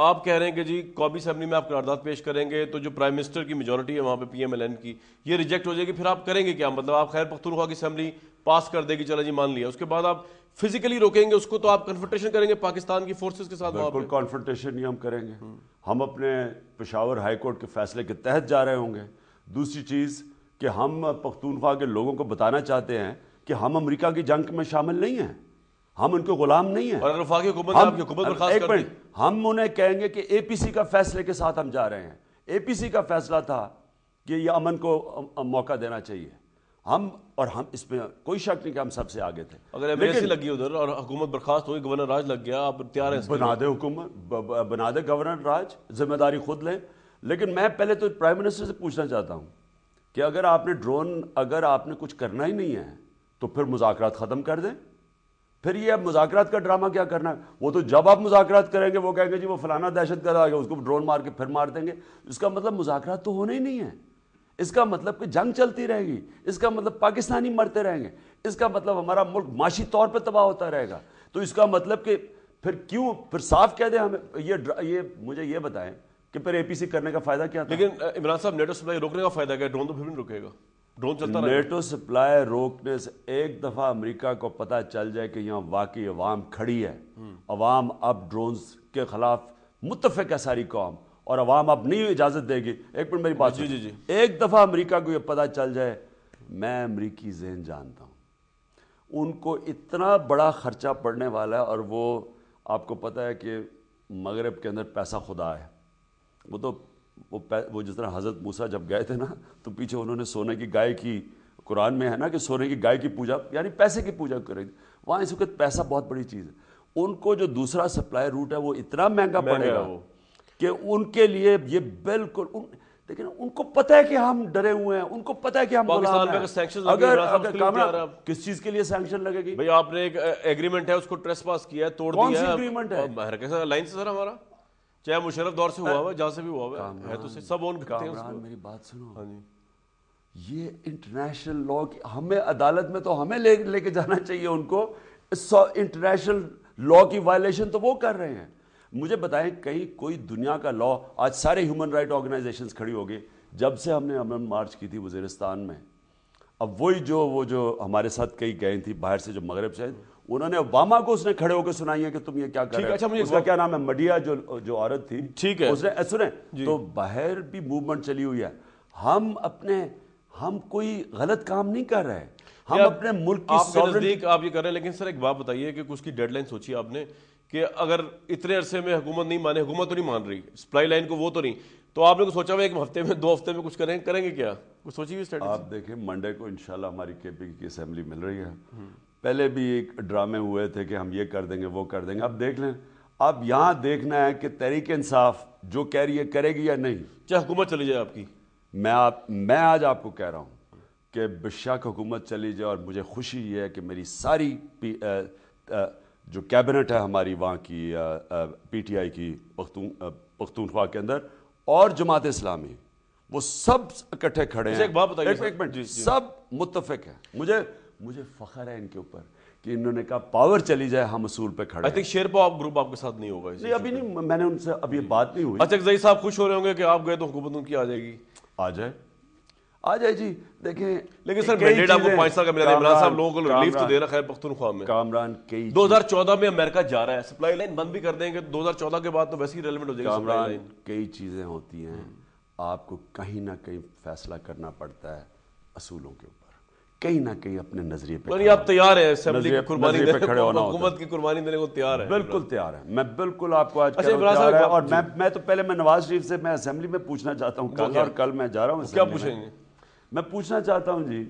आप कह रहे हैं कि जी कॉबी असम्बली में आप करारदाद पेश करेंगे तो जो प्राइम मिनिस्टर की मेजोरिटी है वहाँ एल एन की ये रिजेक्ट हो जाएगी फिर आप करेंगे क्या मतलब आप खैर पख्तूनख्वा की असम्बली पास कर देगी चला जी मान लिया उसके बाद आप फिजिकली रोकेंगे उसको तो आप कन्फर्टेशन करेंगे पाकिस्तान की फोर्सेस के साथ बिल्कुल कॉन्फर्टेशन ही हम करेंगे हम्म। हम अपने पेशावर हाई कोर्ट के फैसले के तहत जा रहे होंगे दूसरी चीज़ कि हम पख्तूनख्वा के लोगों को बताना चाहते हैं कि हम अमेरिका की जंग में शामिल नहीं हैं हम उनके गुलाम नहीं हैं हम, उन्हें कहेंगे कि एपीसी का फैसले के साथ हम जा रहे हैं एपीसी का फैसला था कि यह अमन को मौका देना चाहिए हम और हम इसमें कोई शक नहीं कि हम सबसे आगे थे अगर लगी उधर और हुकूमत बर्खास्त हुई गवर्नर राज लग गया आप तैयार हैं बना दे हुकूमत बना दे गवर्नर राज जिम्मेदारी खुद लें लेकिन मैं पहले तो प्राइम मिनिस्टर से पूछना चाहता हूँ कि अगर आपने ड्रोन अगर आपने कुछ करना ही नहीं है तो फिर मुजाकर ख़त्म कर दें फिर ये अब मुजाकर का ड्रामा क्या करना है वो तो जब आप मुजाकर करेंगे वो कहेंगे जी वो फलाना दहशत गर्द आ गया उसको ड्रोन मार के फिर मार देंगे इसका मतलब मुजाकर तो होने ही नहीं है इसका मतलब कि जंग चलती रहेगी इसका मतलब पाकिस्तानी मरते रहेंगे इसका मतलब हमारा मुल्क माशी तौर पर तबाह होता रहेगा तो इसका मतलब कि फिर क्यों फिर साफ कह दें हमें ये ये मुझे ये बताएं कि फिर एपीसी करने का फायदा क्या था लेकिन इमरान साहब नेटो सप्लाई रोकने का फायदा क्या ड्रोन तो फिर भी रुकेगा ड्रोन चलता नेटो सप्लाई रोकने से एक दफ़ा अमेरिका को पता चल जाए कि यहाँ वाकई अवाम खड़ी है हम्म। अवाम अब ड्रोन के खिलाफ मुतफ़ है सारी कौम और अवाम अब नहीं इजाज़त देगी एक मिनट मेरी बात जी जी जी एक दफ़ा अमरीका को यह पता चल जाए मैं अमरीकी जहन जानता हूँ उनको इतना बड़ा ख़र्चा पड़ने वाला है और वो आपको पता है कि मगरब के अंदर पैसा खुदा है वो तो वो वो जिस तरह हज़रत मूसा जब गए थे ना तो पीछे उन्होंने सोने की गाय की कुरान में है ना कि सोने की गाय की पूजा यानी पैसे की पूजा करेंगे वहाँ इस वक्त पैसा बहुत बड़ी चीज़ है उनको जो दूसरा सप्लाई रूट है वो इतना महंगा पड़ेगा वो कि उनके लिए ये बिल्कुल उन, लेकिन उनको पता है कि हम डरे हुए हैं उनको पता है कि हम सैंक्शन अगर, अगर कामरा किस चीज के लिए सैंक्शन लगेगी भाई आपने एक एग्रीमेंट है उसको ट्रेस पास किया है तोड़ दिया है एग्रीमेंट है लाइन से सर हमारा चाहे मुशरफ दौर से हुआ हुआ जहां से भी हुआ है तो सब ऑन करते हैं मेरी बात सुनो हाँ जी ये इंटरनेशनल लॉ की हमें अदालत में तो हमें ले लेके जाना चाहिए उनको इंटरनेशनल लॉ की वायलेशन तो वो कर रहे हैं मुझे बताएं कहीं कोई दुनिया का लॉ आज सारे ह्यूमन राइट ऑर्गेनाइजेशन खड़ी हो गई जब से हमने अमन मार्च की थी वजीरस्तान में अब वही जो वो जो हमारे साथ कई गए थी बाहर से जो मगरब से उन्होंने ओबामा को उसने खड़े होकर सुनाई है कि तुम ये क्या कर रहे हो अच्छा उसका क्या नाम है मडिया जो जो औरत थी ठीक है उसने सुने तो बाहर भी मूवमेंट चली हुई है हम अपने हम कोई गलत काम नहीं कर रहे हम अपने मुल्क की आप ये कर रहे हैं लेकिन सर एक बात बताइए कि उसकी डेडलाइन सोची आपने कि अगर इतने अरसे में हुकूमत नहीं माने हुकूमत तो नहीं मान रही सप्लाई लाइन को वो तो नहीं तो आपने को सोचा हुआ एक हफ्ते में दो हफ्ते में कुछ करेंगे करेंगे क्या कुछ सोची हुई आप देखें मंडे को इनशाला हमारी के पी की असम्बली मिल रही है पहले भी एक ड्रामे हुए थे कि हम ये कर देंगे वो कर देंगे अब देख लें अब यहाँ देखना है कि तहरीक इंसाफ जो कह रही है करेगी या नहीं चाहे हुकूमत चली जाए आपकी मैं आप मैं आज आपको कह रहा हूँ कि बेशक हुकूमत चली जाए और मुझे खुशी ये है कि मेरी सारी पी, आ, आ, जो कैबिनेट है हमारी वहाँ की पीटीआई की पख्तून पख्तूनख्वा के अंदर और जमात इस्लामी वो सब इकट्ठे खड़े हैं एक बात बताइए एक, मिनट सब मुतफिक है मुझे मुझे फखर है इनके ऊपर कि इन्होंने कहा पावर चली जाए हम असूल पे खड़े आई थिंक शेर आप ग्रुप आपके साथ नहीं होगा नहीं अभी नहीं मैंने उनसे अभी बात नहीं हुई अच्छा जई साहब खुश हो रहे होंगे कि आप गए तो हुकूमत उनकी आ जाएगी आ जाए आ जाए जी देखें लेकिन सर मैंडेट आपको पांच साल का मिला इमरान साहब लोगों को रिलीफ तो दे रहा है पख्तनख्वा में कामरान कई 2014 में अमेरिका जा रहा है सप्लाई लाइन बंद भी कर देंगे तो 2014 के बाद तो वैसे ही रेलिवेंट हो जाएगा कामरान कई चीज़ें होती हैं आपको कहीं ना कहीं फैसला करना पड़ता है असूलों के ऊपर कहीं ना कहीं अपने नजरिए पे आप तैयार है असेंबली की कुर्बानी खड़े होना हुकूमत की कुर्बानी देने को तैयार है बिल्कुल तैयार है मैं बिल्कुल आपको आज अच्छा और मैं मैं तो पहले मैं नवाज शरीफ से मैं असेंबली में पूछना चाहता हूँ कल और कल मैं जा रहा हूँ क्या पूछेंगे मैं पूछना चाहता हूं जी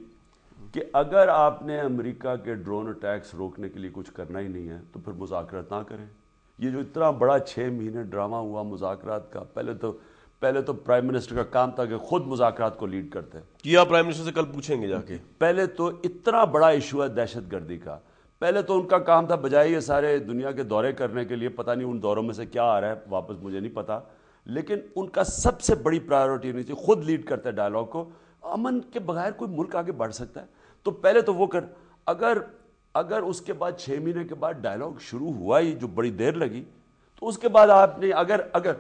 कि अगर आपने अमेरिका के ड्रोन अटैक्स रोकने के लिए कुछ करना ही नहीं है तो फिर मुजाकर ना करें ये जो इतना बड़ा छः महीने ड्रामा हुआ मुजाकरात का पहले तो पहले तो प्राइम मिनिस्टर का काम था कि खुद मुजाकरात को लीड करते किया प्राइम मिनिस्टर से कल पूछेंगे जाके पहले तो इतना बड़ा इशू है दहशत गर्दी का पहले तो उनका काम था बजाय ये सारे दुनिया के दौरे करने के लिए पता नहीं उन दौरों में से क्या आ रहा है वापस मुझे नहीं पता लेकिन उनका सबसे बड़ी प्रायोरिटी होनी चाहिए खुद लीड करते डायलॉग को अमन के बगैर कोई मुल्क आगे बढ़ सकता है तो पहले तो वो कर अगर अगर उसके बाद छः महीने के बाद डायलॉग शुरू हुआ ही जो बड़ी देर लगी तो उसके बाद आपने अगर अगर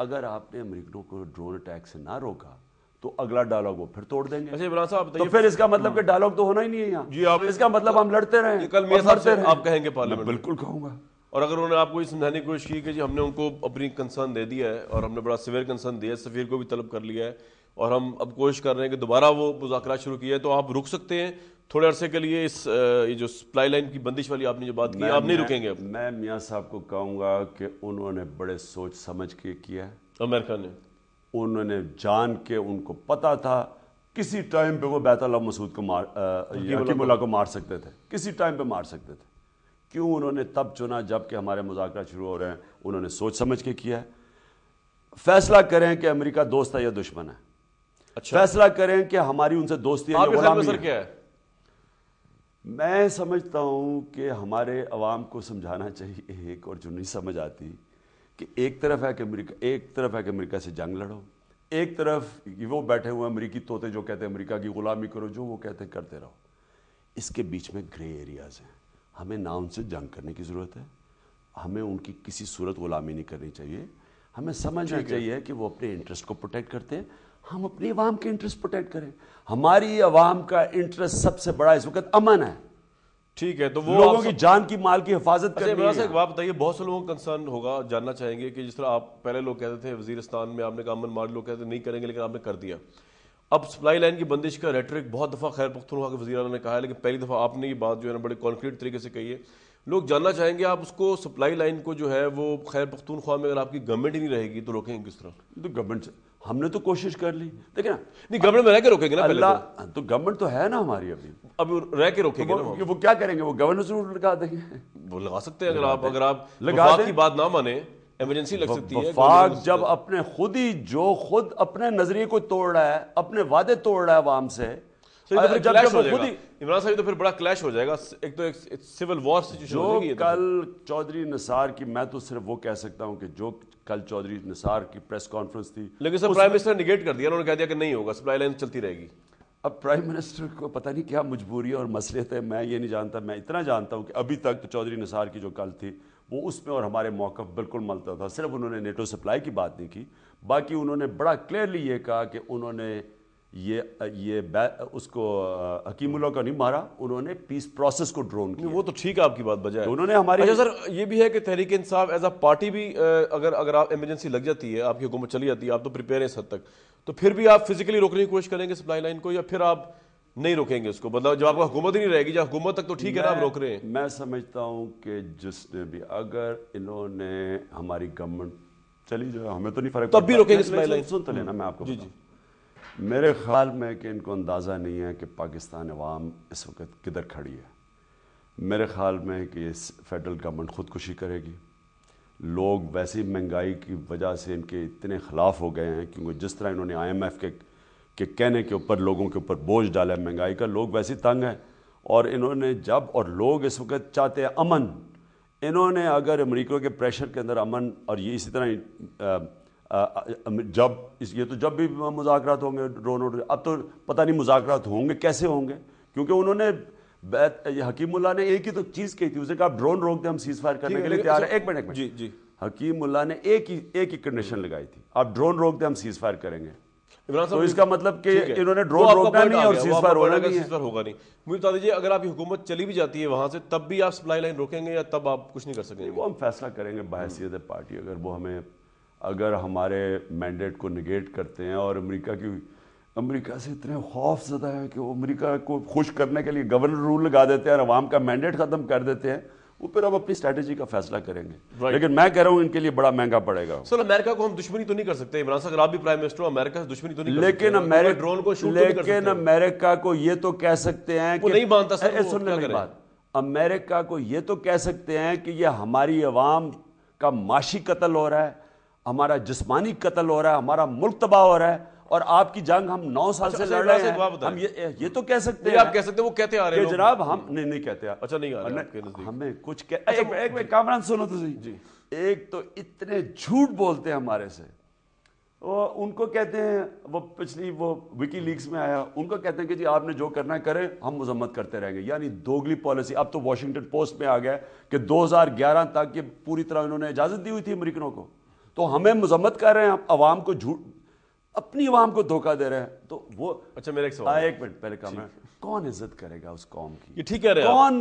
अगर आपने अमरीकनों को ड्रोन अटैक से ना रोका तो अगला डायलॉग वो फिर तोड़ देंगे अच्छा इमरान साहब तो फिर इसका मतलब हाँ। कि डायलॉग तो होना ही नहीं है यहाँ जी आप इसका मतलब हम लड़ते रहे कल मेरे लड़ते रहे आप कहेंगे पार्लियामेंट बिल्कुल कहूँगा और अगर उन्होंने आपको ये समझाने की कोशिश की कि जी हमने उनको अपनी कंसर्न दे दिया है और हमने बड़ा सिवियर कंसर्न दिया है सफ़ीर को भी तलब कर लिया है और हम अब कोशिश कर रहे हैं कि दोबारा वो मुजाकर शुरू किया तो आप रुक सकते हैं थोड़े अरसे के लिए इस ये जो सप्लाई लाइन की बंदिश वाली आपने जो बात की आप नहीं रुकेंगे अब मैं मियाँ साहब को कहूँगा कि उन्होंने बड़े सोच समझ के किया अमेरिका ने उन्होंने जान के उनको पता था किसी टाइम पे वो बैतुल्ला मसूद को मार हकीमुल्ला को मार सकते थे किसी टाइम पे मार सकते थे क्यों उन्होंने तब चुना जबकि हमारे मुजाकर शुरू हो रहे हैं उन्होंने सोच समझ के किया है फैसला करें कि अमेरिका दोस्त है या दुश्मन है अच्छा फैसला करें कि हमारी उनसे दोस्ती है क्या है मैं समझता हूं कि हमारे आवाम को समझाना चाहिए एक और जो नहीं समझ आती कि एक तरफ है कि अमेरिका एक तरफ है कि अमेरिका से जंग लड़ो एक तरफ वो बैठे हुए अमेरिकी तोते जो कहते हैं अमेरिका की गुलामी करो जो वो कहते हैं करते रहो इसके बीच में ग्रे एरियाज हैं हमें ना उनसे जंग करने की ज़रूरत है हमें उनकी किसी सूरत गुलामी नहीं करनी चाहिए हमें समझना चाहिए कि वो अपने इंटरेस्ट को प्रोटेक्ट करते हैं हम अपनी आवाम के इंटरेस्ट प्रोटेक्ट करें हमारी आवाम का इंटरेस्ट सबसे बड़ा इस वक्त अमन है ठीक है तो वो लोगों की जान की माल की हिफाजत अच्छा, बताइए बहुत से लोगों का कंसर्न होगा जानना चाहेंगे कि जिस तरह आप पहले लोग कहते थे वजीरस्तान में आपने कहा अमन मार लोग कहते नहीं करेंगे लेकिन आपने कर दिया अब सप्लाई लाइन की बंदिश का रेटरिक बहुत दफ़ा खैर पख्तनवा के वजी ने कहा है लेकिन पहली दफ़ा आपने ये बात जो है ना बड़े कॉन्क्रीट तरीके से कही है लोग जानना चाहेंगे आप उसको सप्लाई लाइन को जो है वो खैर पख्तूनख्वा में अगर आपकी गवर्नमेंट ही नहीं रहेगी तो रोकेंगे किस तरह तो गवर्नमेंट हमने तो कोशिश कर ली देखिए ना नहीं गवर्नमेंट में रह के रोकेंगे ना अल्लाह तो, गवर्नमेंट तो, तो है ना हमारी अभी अब रह के रोकेंगे तो वो, वो क्या करेंगे वो गवर्नर जरूर लगा देंगे वो लगा सकते हैं अगर आप अगर आप लगा की बात ना माने इमरजेंसी लग सकती है फाक जब अपने खुद ही जो खुद अपने नजरिए को तोड़ रहा है अपने वादे तोड़ रहा है आवाम से तो ये तो फिर क्लैश हो जाएगा इमरान साहब तो फिर बड़ा क्लैश हो जाएगा एक तो एक, सिविल वॉर सिचुएशन जो तो कल चौधरी निसार की मैं तो सिर्फ वो कह सकता हूँ कि जो कल चौधरी निसार की प्रेस कॉन्फ्रेंस थी लेकिन सर प्राइम मिनिस्टर निगेट कर दिया उन्होंने कह दिया कि नहीं होगा सप्लाई लाइन चलती रहेगी अब प्राइम मिनिस्टर को पता नहीं क्या मजबूरी और मसले थे मैं ये नहीं जानता मैं इतना जानता हूँ कि अभी तक तो चौधरी निसार की जो कल थी वो उसमें और हमारे मौका बिल्कुल मलता था सिर्फ उन्होंने नेटो सप्लाई की बात नहीं की बाकी उन्होंने बड़ा क्लियरली ये कहा कि उन्होंने ये ये उसको हकीमुल्ला का नहीं मारा उन्होंने पीस प्रोसेस को ड्रोन किया वो तो ठीक है आपकी बात बजाय तो उन्होंने हमारी अच्छा सर ये भी है कि तहरीक इंसाफ एज अ पार्टी भी अगर अगर आप इमरजेंसी लग जाती है आपकी हुकूमत चली जाती है आप तो प्रिपेयर हैं इस हद तक तो फिर भी आप फिजिकली रोकने की कोशिश करेंगे सप्लाई लाइन को या फिर आप नहीं रोकेंगे उसको मतलब जब आपका हुकूमत ही नहीं रहेगी जब हुकूमत तक तो ठीक है ना आप रोक रहे हैं मैं समझता हूँ कि जिसने भी अगर इन्होंने हमारी गवर्नमेंट चली जाए हमें तो नहीं फर्क तब भी रोकेंगे सुन तो लेना हम्म। मैं आपको जी जी मेरे ख्याल में कि इनको अंदाज़ा नहीं है कि पाकिस्तान अवाम इस वक्त किधर खड़ी है मेरे ख्याल में कि इस फेडरल गवर्नमेंट ख़ुदकुशी करेगी लोग वैसी महंगाई की वजह से इनके इतने ख़िलाफ़ हो गए हैं क्योंकि जिस तरह इन्होंने आईएमएफ के के कहने के ऊपर लोगों के ऊपर बोझ डाला है महंगाई का लोग वैसे तंग हैं और इन्होंने जब और लोग इस वक्त चाहते हैं अमन इन्होंने अगर अमरीकों के प्रेशर के अंदर अमन और ये इसी तरह जब ये तो जब भी मुजाकर होंगे ड्रोन और अब तो पता नहीं मुजाकर होंगे कैसे होंगे क्योंकि उन्होंने हकीमुल्ला ने एक ही तो चीज़ कही थी उसने कहा आप ड्रोन रोक दे हम सीज फायर करने के लिए तैयार है एक मिनट जी जी जी हकीमुल्ला ने एक ही एक ही कंडीशन लगाई थी आप ड्रोन रोक दे हम सीज फायर करेंगे तो इसका मतलब कि इन्होंने ड्रोन तो रोकना नहीं और सीज फायर होना नहीं है होगा नहीं मुझे बता दीजिए अगर आपकी हुकूमत चली भी जाती है वहां से तब भी आप सप्लाई लाइन रोकेंगे या तब आप कुछ नहीं कर सकेंगे वो हम फैसला करेंगे बाहसी पार्टी अगर वो हमें अगर हमारे मैंडेट को निगेट करते हैं और अमेरिका की अमेरिका से इतने खौफ ज़दा है कि वो अमेरिका को खुश करने के लिए गवर्नर रूल लगा देते हैं और अवाम का मैंडेट ख़त्म कर देते हैं वो फिर अब अपनी स्ट्रेटेजी का फैसला करेंगे right. लेकिन मैं कह रहा हूँ इनके लिए बड़ा महंगा पड़ेगा सर अमेरिका को हम दुश्मनी तो नहीं कर सकते इमरान साहब आप भी प्राइम मिनिस्टर अमेरिका से दुश्मनी तो नहीं लेकिन अमेरिका ड्रोन को तो लेकिन अमेरिका को ये तो कह सकते हैं कि नहीं मानता सर सुन मेरी बात अमेरिका को ये तो कह सकते हैं कि ये हमारी आवाम का माशी कत्ल हो रहा है हमारा जिस्मानी कत्ल हो रहा है हमारा मुल्क तबाह हो रहा है और आपकी जंग हम नौ साल अच्छा, से अच्छा, लड़ रहे हैं हम ये ये तो कह सकते हैं आप कह सकते हैं वो कहते आ रहे हैं जनाब हम नहीं नहीं कहते अच्छा नहीं आ रहे हमें कुछ कह अच्छा, एक एक कामरान सुनो तो सही जी एक तो इतने झूठ बोलते हैं हमारे से वो उनको कहते हैं वो पिछली वो विकी लीग्स में आया उनको कहते हैं कि जी आपने जो करना है करें हम मजम्मत करते रहेंगे यानी दोगली पॉलिसी अब तो वॉशिंगटन पोस्ट में आ गया कि 2011 तक ये पूरी तरह इन्होंने इजाज़त दी हुई थी अमरीकनों को तो हमें मजम्मत कर रहे हैं आप आवाम को झूठ अपनी आवाम को धोखा दे रहे हैं तो वो अच्छा मेरे एक सवाल हाँ, एक मिनट पहले काम कौन इज्जत करेगा उस कौम की ये ठीक कह रहे कौन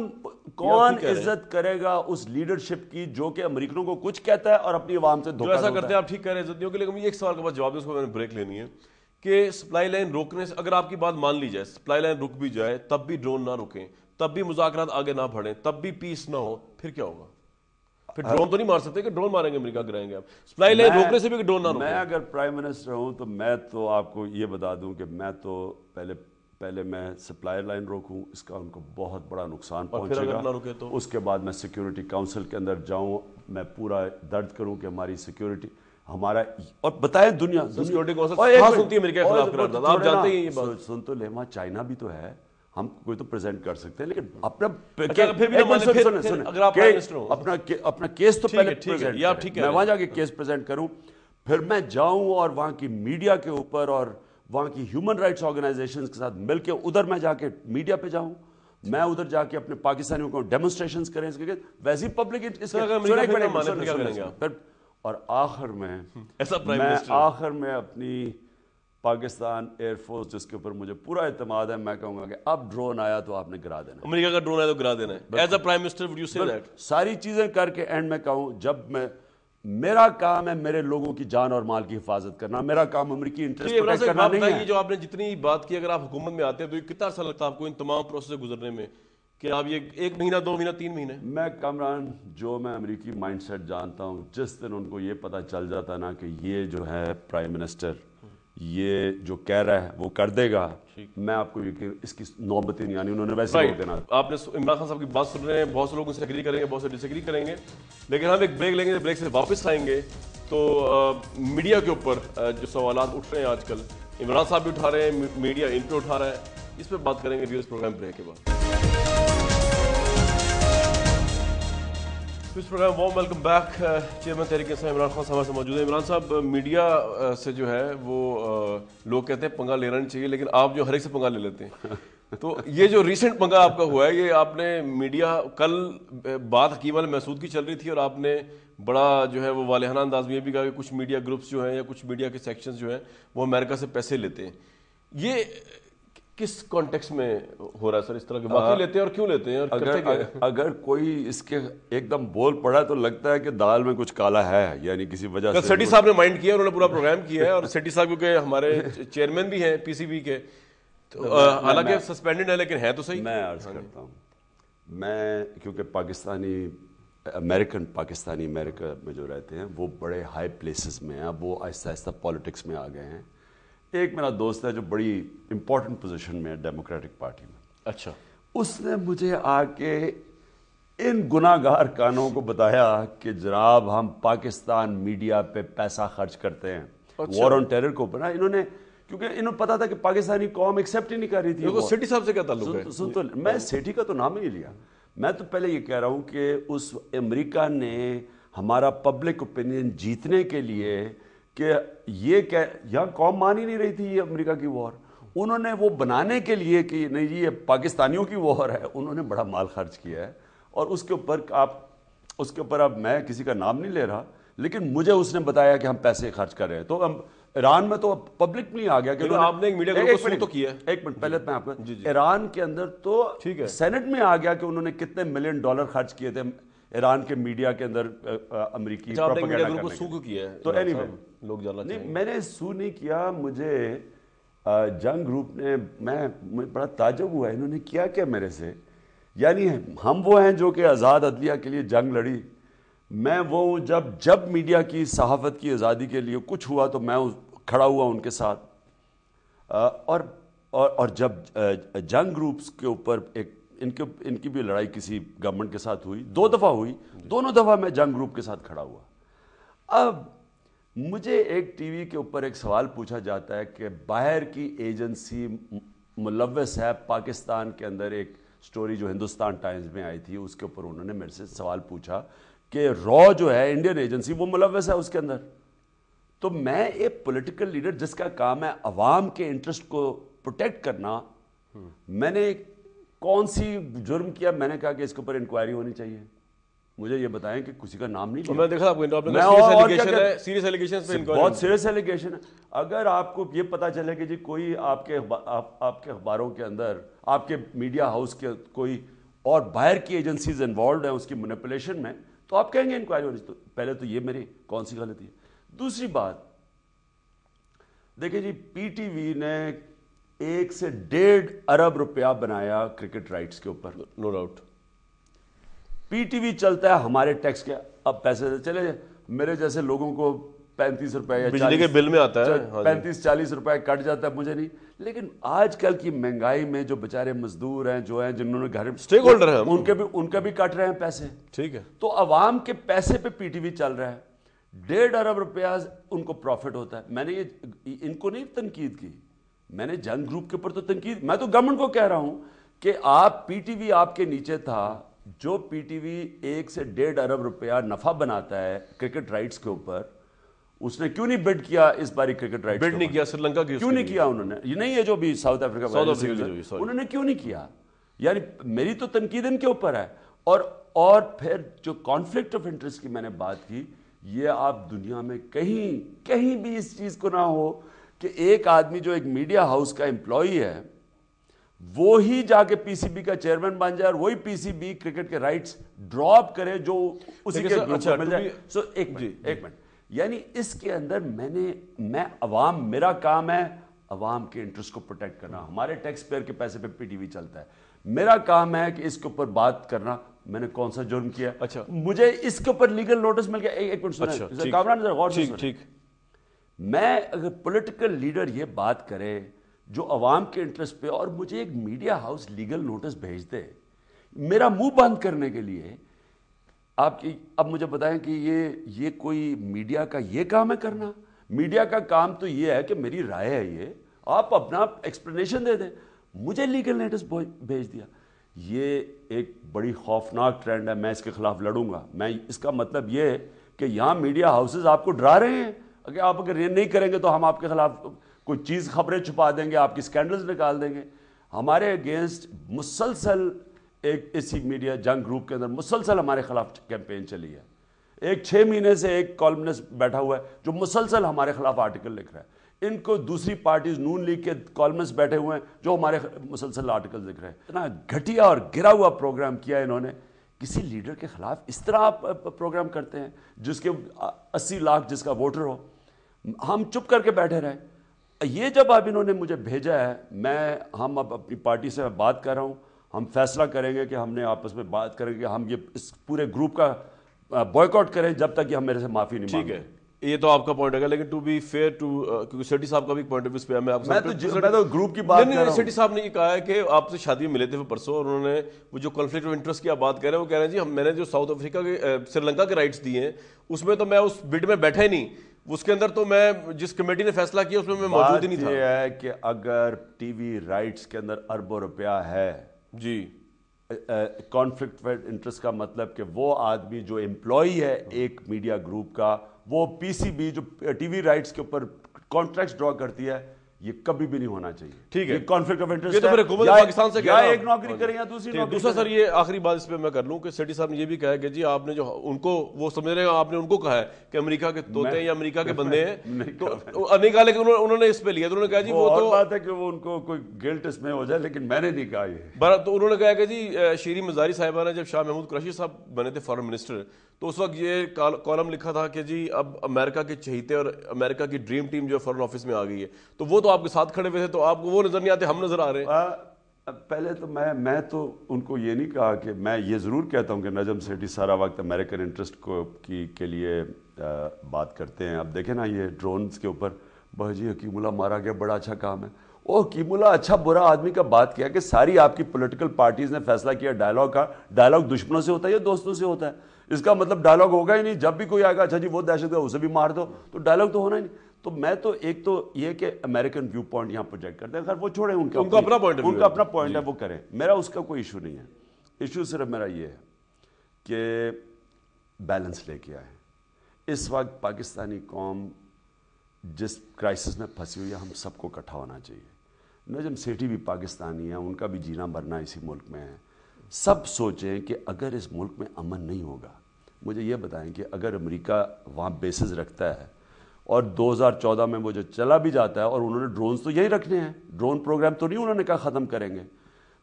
कौन इज्जत करेगा उस लीडरशिप की जो कि अमरीकनों को कुछ कहता है और अपनी आवाम से धोखा ऐसा करते हैं आप ठीक कह रहे हैं इज्जत लेकिन एक सवाल के बाद जवाब उसको मैंने ब्रेक लेनी है कि सप्लाई लाइन रोकने से अगर आपकी बात मान ली जाए सप्लाई लाइन रुक भी जाए तब भी ड्रोन ना रुकें तब भी मुजाकर आगे ना बढ़ें तब भी पीस ना हो फिर क्या होगा फिर ड्रोन तो नहीं मार सकते कि ड्रोन मारेंगे अमेरिका गिराएंगे आप सप्लाई लाइन रोकने से भी ड्रोन ना मैं अगर प्राइम मिनिस्टर हूँ तो मैं तो आपको ये बता दूँ कि मैं तो पहले पहले मैं सप्लाई लाइन रोकूं इसका उनको बहुत बड़ा नुकसान पहुंचेगा तो उसके बाद मैं सिक्योरिटी काउंसिल के अंदर जाऊं मैं पूरा दर्द करूं कि हमारी सिक्योरिटी हमारा और बताएं दुनिया सिक्योरिटी काउंसिल सुनती है अमेरिका के खिलाफ आप जानते हैं ये बात सुन तो लेमा चाइना भी तो है हम कोई तो प्रेजेंट कर सकते हैं लेकिन अपना अच्छा, फिर भी सुन, फिर, सुने, सुने, अगर आप के, तो अपना के, अपना केस तो पहले प्रेजेंट या ठीक है मैं वहां जाके केस प्रेजेंट करूं फिर मैं जाऊं और वहां की मीडिया के ऊपर और वहां की ह्यूमन राइट्स ऑर्गेनाइजेशंस के साथ मिलकर उधर मैं जाके मीडिया पे जाऊं मैं उधर जाके अपने पाकिस्तानियों को डेमोस्ट्रेशन करें इसके वैसी पब्लिक तो और आखिर में आखिर में अपनी पाकिस्तान एयरफोर्स जिसके ऊपर मुझे पूरा इतमाद है मैं कहूंगा कि अब ड्रोन आया तो आपने गिरा देना अमेरिका का ड्रोन आया तो गिरा देना as a prime minister would you say that सारी चीज़ें करके एंड में कहूँ जब मैं मेरा काम है मेरे लोगों की जान और माल की हिफाजत करना मेरा काम अमरीकी इंटरेस्ट करना नहीं है जो आपने जितनी बात की अगर आप हुकूमत में आते हैं तो कितना अर्सा लगता है आपको इन तमाम प्रोसेस गुजरने में कि आप ये एक महीना दो महीना तीन महीने मैं कमरान जो मैं अमरीकी माइंडसेट जानता हूँ जिस दिन उनको ये पता चल जाता ना कि ये जो है प्राइम मिनिस्टर ये जो कह रहा है वो कर देगा मैं आपको यकीन इसकी नौबतें नहीं आनी उन्होंने वैसे ही देना आपने इमरान खान साहब की बात सुन रहे हैं बहुत से लोग उनसे एग्री करेंगे बहुत से डिसएग्री करेंगे लेकिन हम एक ब्रेक लेंगे ब्रेक से वापस आएंगे तो आ, मीडिया के ऊपर जो सवाल उठ रहे हैं आजकल इमरान साहब भी उठा रहे हैं मीडिया इन पर उठा रहा है इस पर बात करेंगे व्यूज प्रोग्राम ब्रेक के बाद इस प्रोग्राम वॉम वेलकम बैक चेयरमैन तहरीक से इमरान खान साहब से मौजूद है इमरान साहब मीडिया uh, uh, से जो है वो uh, लोग कहते हैं पंगा लेना नहीं चाहिए लेकिन आप जो हर एक से पंगा ले लेते हैं तो ये जो रिसेंट पंगा आपका हुआ है ये आपने मीडिया कल बात हकीम अल महसूद की चल रही थी और आपने बड़ा जो है वो वालहाना अंदाज में भी कहा कि कुछ मीडिया ग्रुप्स जो हैं या कुछ मीडिया के सेक्शन जो हैं वो अमेरिका से पैसे लेते हैं ये किस कॉन्टेक्स्ट में हो रहा है सर इस तरह के बाकी हाँ। लेते हैं और क्यों लेते हैं और अगर क्या है? अगर कोई इसके एकदम बोल पड़ा तो लगता है कि दाल में कुछ काला है यानी किसी वजह से सेठी साहब ने माइंड किया उन्होंने पूरा प्रोग्राम किया है और सेठी साहब क्योंकि हमारे चेयरमैन भी हैं पीसीबी के तो हालांकि सस्पेंडेड है लेकिन है तो सही मैं अर्ज हाँ करता हूँ मैं क्योंकि पाकिस्तानी अमेरिकन पाकिस्तानी अमेरिका में जो रहते हैं वो बड़े हाई प्लेसेस में हैं अब वो आहिस्ता आहिस्ता पॉलिटिक्स में आ गए हैं एक मेरा दोस्त है जो बड़ी इंपॉर्टेंट पोजीशन में है डेमोक्रेटिक पार्टी में अच्छा उसने मुझे आके इन गुनागार कानों को बताया कि जनाब हम पाकिस्तान मीडिया पे पैसा खर्च करते हैं अच्छा। वॉर ऑन टेरर को बना इन्होंने क्योंकि इन्होंने पता था कि पाकिस्तानी कौम एक्सेप्ट ही नहीं कर रही थी सेठी साहब से क्या ताल्लुक है तो, सुन तो मैं सेठी का तो नाम ही लिया मैं तो पहले ये कह रहा हूं कि उस अमेरिका ने हमारा पब्लिक ओपिनियन जीतने के लिए कि ये क्या यहाँ कौम मान ही नहीं रही थी ये अमेरिका की वॉर उन्होंने वो बनाने के लिए कि नहीं जी ये पाकिस्तानियों की वॉर है उन्होंने बड़ा माल खर्च किया है और उसके ऊपर आप उसके ऊपर अब मैं किसी का नाम नहीं ले रहा लेकिन मुझे उसने बताया कि हम पैसे खर्च कर रहे हैं तो हम ईरान में तो पब्लिक में आ गया कि आपने एक मीडिया एक मिनट तो किया एक मिनट पहले मैं आपको ईरान के अंदर तो ठीक है सेनेट में आ गया कि उन्होंने कितने मिलियन डॉलर खर्च किए थे ईरान के मीडिया के अंदर अमरीकी अच्छा, तो एनी लोग मैंने सू नहीं किया मुझे जंग ग्रुप ने मैं बड़ा ताजब हुआ इन्होंने किया क्या मेरे से यानी हम वो हैं जो कि आज़ाद अदलिया के लिए जंग लड़ी मैं वो हूँ जब जब मीडिया की सहाफ़त की आज़ादी के लिए कुछ हुआ तो मैं खड़ा हुआ उनके साथ और और, और जब जंग ग्रुप्स के ऊपर एक इनके इनकी भी लड़ाई किसी गवर्नमेंट के साथ हुई दो दफ़ा हुई दोनों दफ़ा मैं जंग ग्रुप के साथ खड़ा हुआ अब मुझे एक टीवी के ऊपर एक सवाल पूछा जाता है कि बाहर की एजेंसी मुलवस है पाकिस्तान के अंदर एक स्टोरी जो हिंदुस्तान टाइम्स में आई थी उसके ऊपर उन्होंने मेरे से सवाल पूछा कि रॉ जो है इंडियन एजेंसी वो मुलवस है उसके अंदर तो मैं एक पॉलिटिकल लीडर जिसका काम है अवाम के इंटरेस्ट को प्रोटेक्ट करना मैंने कौन सी जुर्म किया मैंने कहा कि इसके ऊपर इंक्वायरी होनी चाहिए मुझे ये बताएं कि किसी का नाम नहीं मैं देखा आपको सीरियस एलिगेशन है बहुत सीरियस एलिगेशन है अगर आपको ये पता चले कि जी कोई आपके आप, आपके अखबारों के अंदर आपके मीडिया हाउस के कोई और बाहर की एजेंसीज इन्वॉल्व हैं उसकी मनिपुलेशन में तो आप कहेंगे इंक्वायरी होनी तो पहले तो ये मेरी कौन सी गलती है दूसरी बात देखिए जी पीटीवी ने एक से डेढ़ अरब रुपया बनाया क्रिकेट राइट्स के ऊपर नो डाउट पीटीवी चलता है हमारे टैक्स के अब पैसे से चले मेरे जैसे लोगों को पैंतीस रुपए के बिल में आता है हाँ पैंतीस चालीस रुपए कट जाता है मुझे नहीं लेकिन आजकल की महंगाई में जो बेचारे मजदूर हैं जो हैं जिन्होंने घर स्टेक होल्डर हैं उनके भी उनके भी कट रहे हैं पैसे ठीक है तो अवाम के पैसे पे पीटीवी चल रहा है डेढ़ अरब रुपया उनको प्रॉफिट होता है मैंने ये इनको नहीं तनकीद की मैंने जंग ग्रुप के ऊपर तो तनकीद मैं तो गवर्नमेंट को कह रहा हूं कि आप पीटीवी आपके नीचे था जो पीटीवी एक से डेढ़ अरब रुपया नफा बनाता है क्रिकेट राइट्स के ऊपर उसने क्यों नहीं बिड किया इस बारी क्रिकेट राइट बिड नहीं किया श्रीलंका की क्यों नहीं किया उन्होंने ये नहीं है जो भी साउथ अफ्रीका उन्होंने क्यों नहीं किया यानी मेरी तो तनकीद इनके ऊपर है और और फिर जो कॉन्फ्लिक्ट ऑफ इंटरेस्ट की मैंने बात की ये आप दुनिया में कहीं कहीं भी इस चीज़ को ना हो कि एक आदमी जो एक मीडिया हाउस का एम्प्लॉई है वो ही जाके पीसीबी का चेयरमैन बन जाए और वही पीसीबी क्रिकेट के राइट्स ड्रॉप करे जो उसी के अच्छा मिल जाए सो so, एक जी एक मिनट यानी इसके अंदर मैंने मैं अवाम मेरा काम है अवाम के इंटरेस्ट को प्रोटेक्ट करना हम्म। हमारे टैक्स पेयर के पैसे पे पीटीवी चलता है मेरा काम है कि इसके ऊपर बात करना मैंने कौन सा जुर्म किया अच्छा मुझे इसके ऊपर लीगल नोटिस मिल गया एक मिनट सुना अच्छा, कामरान गौर ठीक मैं अगर पॉलिटिकल लीडर ये बात करे जो अवाम के इंटरेस्ट पे और मुझे एक मीडिया हाउस लीगल नोटिस भेज दे मेरा मुंह बंद करने के लिए आपकी अब मुझे बताएं कि ये ये कोई मीडिया का ये काम है करना मीडिया का काम तो ये है कि मेरी राय है ये आप अपना एक्सप्लेनेशन दे दें मुझे लीगल नोटिस भेज दिया ये एक बड़ी खौफनाक ट्रेंड है मैं इसके खिलाफ लड़ूंगा मैं इसका मतलब ये है कि यहाँ मीडिया हाउसेज आपको डरा रहे हैं अगर आप अगर ये नहीं करेंगे तो हम आपके खिलाफ कोई चीज़ खबरें छुपा देंगे आपकी स्कैंडल्स निकाल देंगे हमारे अगेंस्ट मुसलसल एक इसी मीडिया जंग ग्रुप के अंदर मुसलसल हमारे खिलाफ कैंपेन चली है एक छः महीने से एक कॉलमनिस्ट बैठा हुआ है जो मुसलसल हमारे खिलाफ आर्टिकल लिख रहा है इनको दूसरी पार्टीज नून लीग के कॉलमनिस्ट बैठे हुए हैं जो हमारे मुसलसल आर्टिकल लिख रहे हैं इतना घटिया और गिरा हुआ प्रोग्राम किया इन्होंने किसी लीडर के खिलाफ इस तरह आप प्रोग्राम करते हैं जिसके अस्सी लाख जिसका वोटर हो हम चुप करके बैठे रहें ये जब अब इन्होंने मुझे भेजा है मैं हम अब अपनी पार्टी से बात कर रहा हूँ हम फैसला करेंगे कि हमने आपस में बात करेंगे हम ये इस पूरे ग्रुप का बॉयकॉट करें जब तक कि हम मेरे से माफ़ी नहीं मांगे ये तो आपका पॉइंट है लेकिन टू बी फेयर टू क्योंकि सेठी साहब का भी पॉइंट ऑफ व्यू पे मैं आपसे मैं तो जिस मैं तो ग्रुप की बात नहीं, नहीं, सेठी साहब ने ये कहा है कि आपसे शादी में मिले थे वो परसों और उन्होंने वो जो कॉन्फ्लिक्ट ऑफ इंटरेस्ट की आप बात कर रहे हैं वो कह रहे हैं जी हम मैंने जो साउथ अफ्रीका के श्रीलंका uh, के राइट्स दिए हैं उसमें तो मैं उस बिड में बैठा ही नहीं उसके अंदर तो मैं जिस कमेटी ने फैसला किया उसमें मैं मौजूद ही नहीं था है कि अगर टीवी राइट्स के अंदर अरबों रुपया है जी कॉन्फ्लिक्ट इंटरेस्ट का मतलब कि वो आदमी जो एम्प्लॉय है एक मीडिया ग्रुप का वो पीसीबी जो टीवी राइट्स के ऊपर कॉन्ट्रैक्ट ड्रॉ करती है ये कभी भी नहीं होना चाहिए ठीक है कॉन्फ्लिक्ट ऑफ इंटरेस्ट तो हुकूमत पाकिस्तान से या एक नौकरी करें या दूसरी नौकरी दूसरा सर ये आखिरी बात इस पे मैं कर लूं कि सेठी साहब ने ये भी कहा कि जी आपने जो उनको वो समझ रहे हैं आपने उनको कहा है कि अमेरिका के तोते हैं या अमेरिका के बंदे हैं तो नहीं कहा लेकिन उन्होंने इस पे लिया तो उन्होंने कहा जी वो तो बात है कि वो उनको कोई गिल्ट इसमें हो जाए लेकिन मैंने नहीं कहा ये तो उन्होंने कहा कि जी शेरी मजारी साहिबा ने जब शाह महमूद कुरैशी साहब बने थे फॉरन मिनिस्टर तो उस वक्त ये कॉलम लिखा था कि जी अब अमेरिका के चहीते और अमेरिका की ड्रीम टीम जो फॉरन ऑफिस में आ गई है तो वो तो आपके साथ खड़े हुए थे तो आपको वो नज़र नहीं आते हम नज़र आ रहे हैं पहले तो मैं मैं तो उनको ये नहीं कहा कि मैं ये ज़रूर कहता हूँ कि नजम सेठी सारा वक्त अमेरिकन इंटरेस्ट को की के लिए आ, बात करते हैं अब देखें ना ये ड्रोन्स के ऊपर जी हकीमुल्ला मारा गया बड़ा अच्छा काम है ओ हकीमुल्ला अच्छा बुरा आदमी का बात किया कि सारी आपकी पोलिटिकल पार्टीज़ ने फैसला किया डायलॉग का डायलॉग दुश्मनों से होता है या दोस्तों से होता है इसका मतलब डायलॉग होगा ही नहीं जब भी कोई आएगा अच्छा जी वो दहशत उसे भी मार दो तो डायलॉग तो होना ही नहीं तो मैं तो एक तो ये कि अमेरिकन व्यू पॉइंट यहाँ प्रोजेक्ट करते हैं अगर वो छोड़े उनका उनका अपना पॉइंट उनका अपना पॉइंट है वो करें मेरा उसका कोई इशू नहीं है इशू सिर्फ मेरा ये है कि बैलेंस लेके आए इस वक्त पाकिस्तानी कौम जिस क्राइसिस में फंसी हुई है हम सबको इकट्ठा होना चाहिए नजम सेठी भी पाकिस्तानी है उनका भी जीना मरना इसी मुल्क में है सब सोचें कि अगर इस मुल्क में अमन नहीं होगा मुझे ये बताएं कि अगर अमेरिका वहाँ बेसिस रखता है और 2014 में वो जो चला भी जाता है और उन्होंने ड्रोन्स तो यही रखने हैं ड्रोन प्रोग्राम तो नहीं उन्होंने कहा ख़त्म करेंगे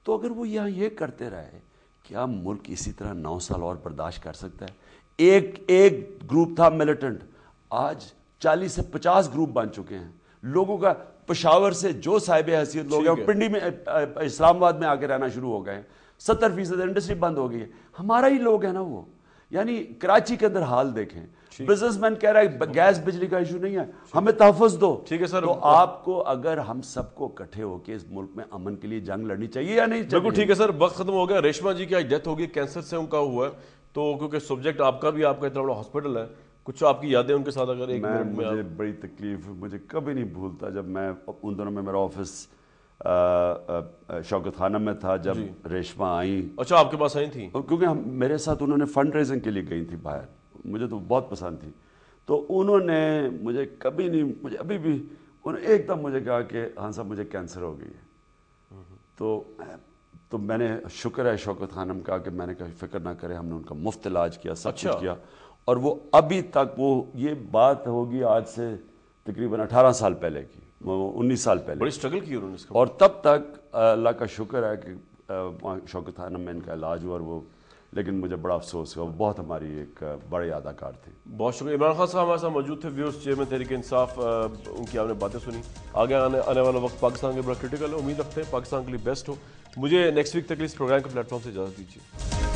तो अगर वो यहाँ ये करते रहे क्या मुल्क इसी तरह नौ साल और बर्दाश्त कर सकता है एक एक ग्रुप था मिलिटेंट आज चालीस से पचास ग्रुप बन चुके हैं लोगों का पशावर से जो साहिब हैसियत लोग हैं पिंडी में इस्लामाबाद में आके रहना शुरू हो गए हैं सत्तर फीसद इंडस्ट्री बंद हो गई है हमारा ही लोग है ना वो यानी कराची के अंदर हाल देखें बिजनेसमैन कह रहा है गैस बिजली का इशू नहीं है हमें तहफ़ दो ठीक है सर तो आपको अगर हम सबको इकट्ठे होकर इस मुल्क में अमन के लिए जंग लड़नी चाहिए या नहीं बिल्कुल ठीक है सर वक्त खत्म हो गया रेशमा जी की आज डेथ होगी कैंसर से उनका हुआ है तो क्योंकि सब्जेक्ट आपका भी आपका इतना बड़ा हॉस्पिटल है कुछ आपकी यादें उनके साथ अगर एक मैं मुझे बड़ी तकलीफ मुझे कभी नहीं भूलता जब मैं उन दोनों में मेरा ऑफिस शौकत खाना में था जब रेशमा आई अच्छा आपके पास आई थी और क्योंकि हम मेरे साथ उन्होंने फंड रेजिंग के लिए गई थी बाहर मुझे तो बहुत पसंद थी तो उन्होंने मुझे कभी नहीं मुझे अभी भी उन्होंने एकदम मुझे कहा कि हाँ साहब मुझे कैंसर हो गई है तो तो मैंने शुक्र है शौकत खानम का कि मैंने कभी फिक्र ना करें हमने उनका मुफ्त इलाज किया सब अच्छा। कुछ किया और वो अभी तक वो ये बात होगी आज से तकरीबन 18 साल पहले की उन्नीस साल पहले बड़ी स्ट्रगल की उन्होंने और तब तक अल्लाह का शुक्र है कि शौकत खानम में इनका इलाज हुआ और वो लेकिन मुझे बड़ा अफसोस हुआ बहुत हमारी एक बड़े अदाकार थे बहुत शुक्रिया इमरान खान साहब हमारे साथ मौजूद थे व्यूर्स चेयरमैन तहरीक इंसाफ उनकी आपने बातें सुनी आगे आने आने वाला वक्त पाकिस्तान के बड़ा क्रिटिकल है उम्मीद रखते हैं पाकिस्तान के लिए बेस्ट हो मुझे नेक्स्ट वीक तक इस प्रोग्राम के प्लेटफॉर्म से इजाज़त दीजिए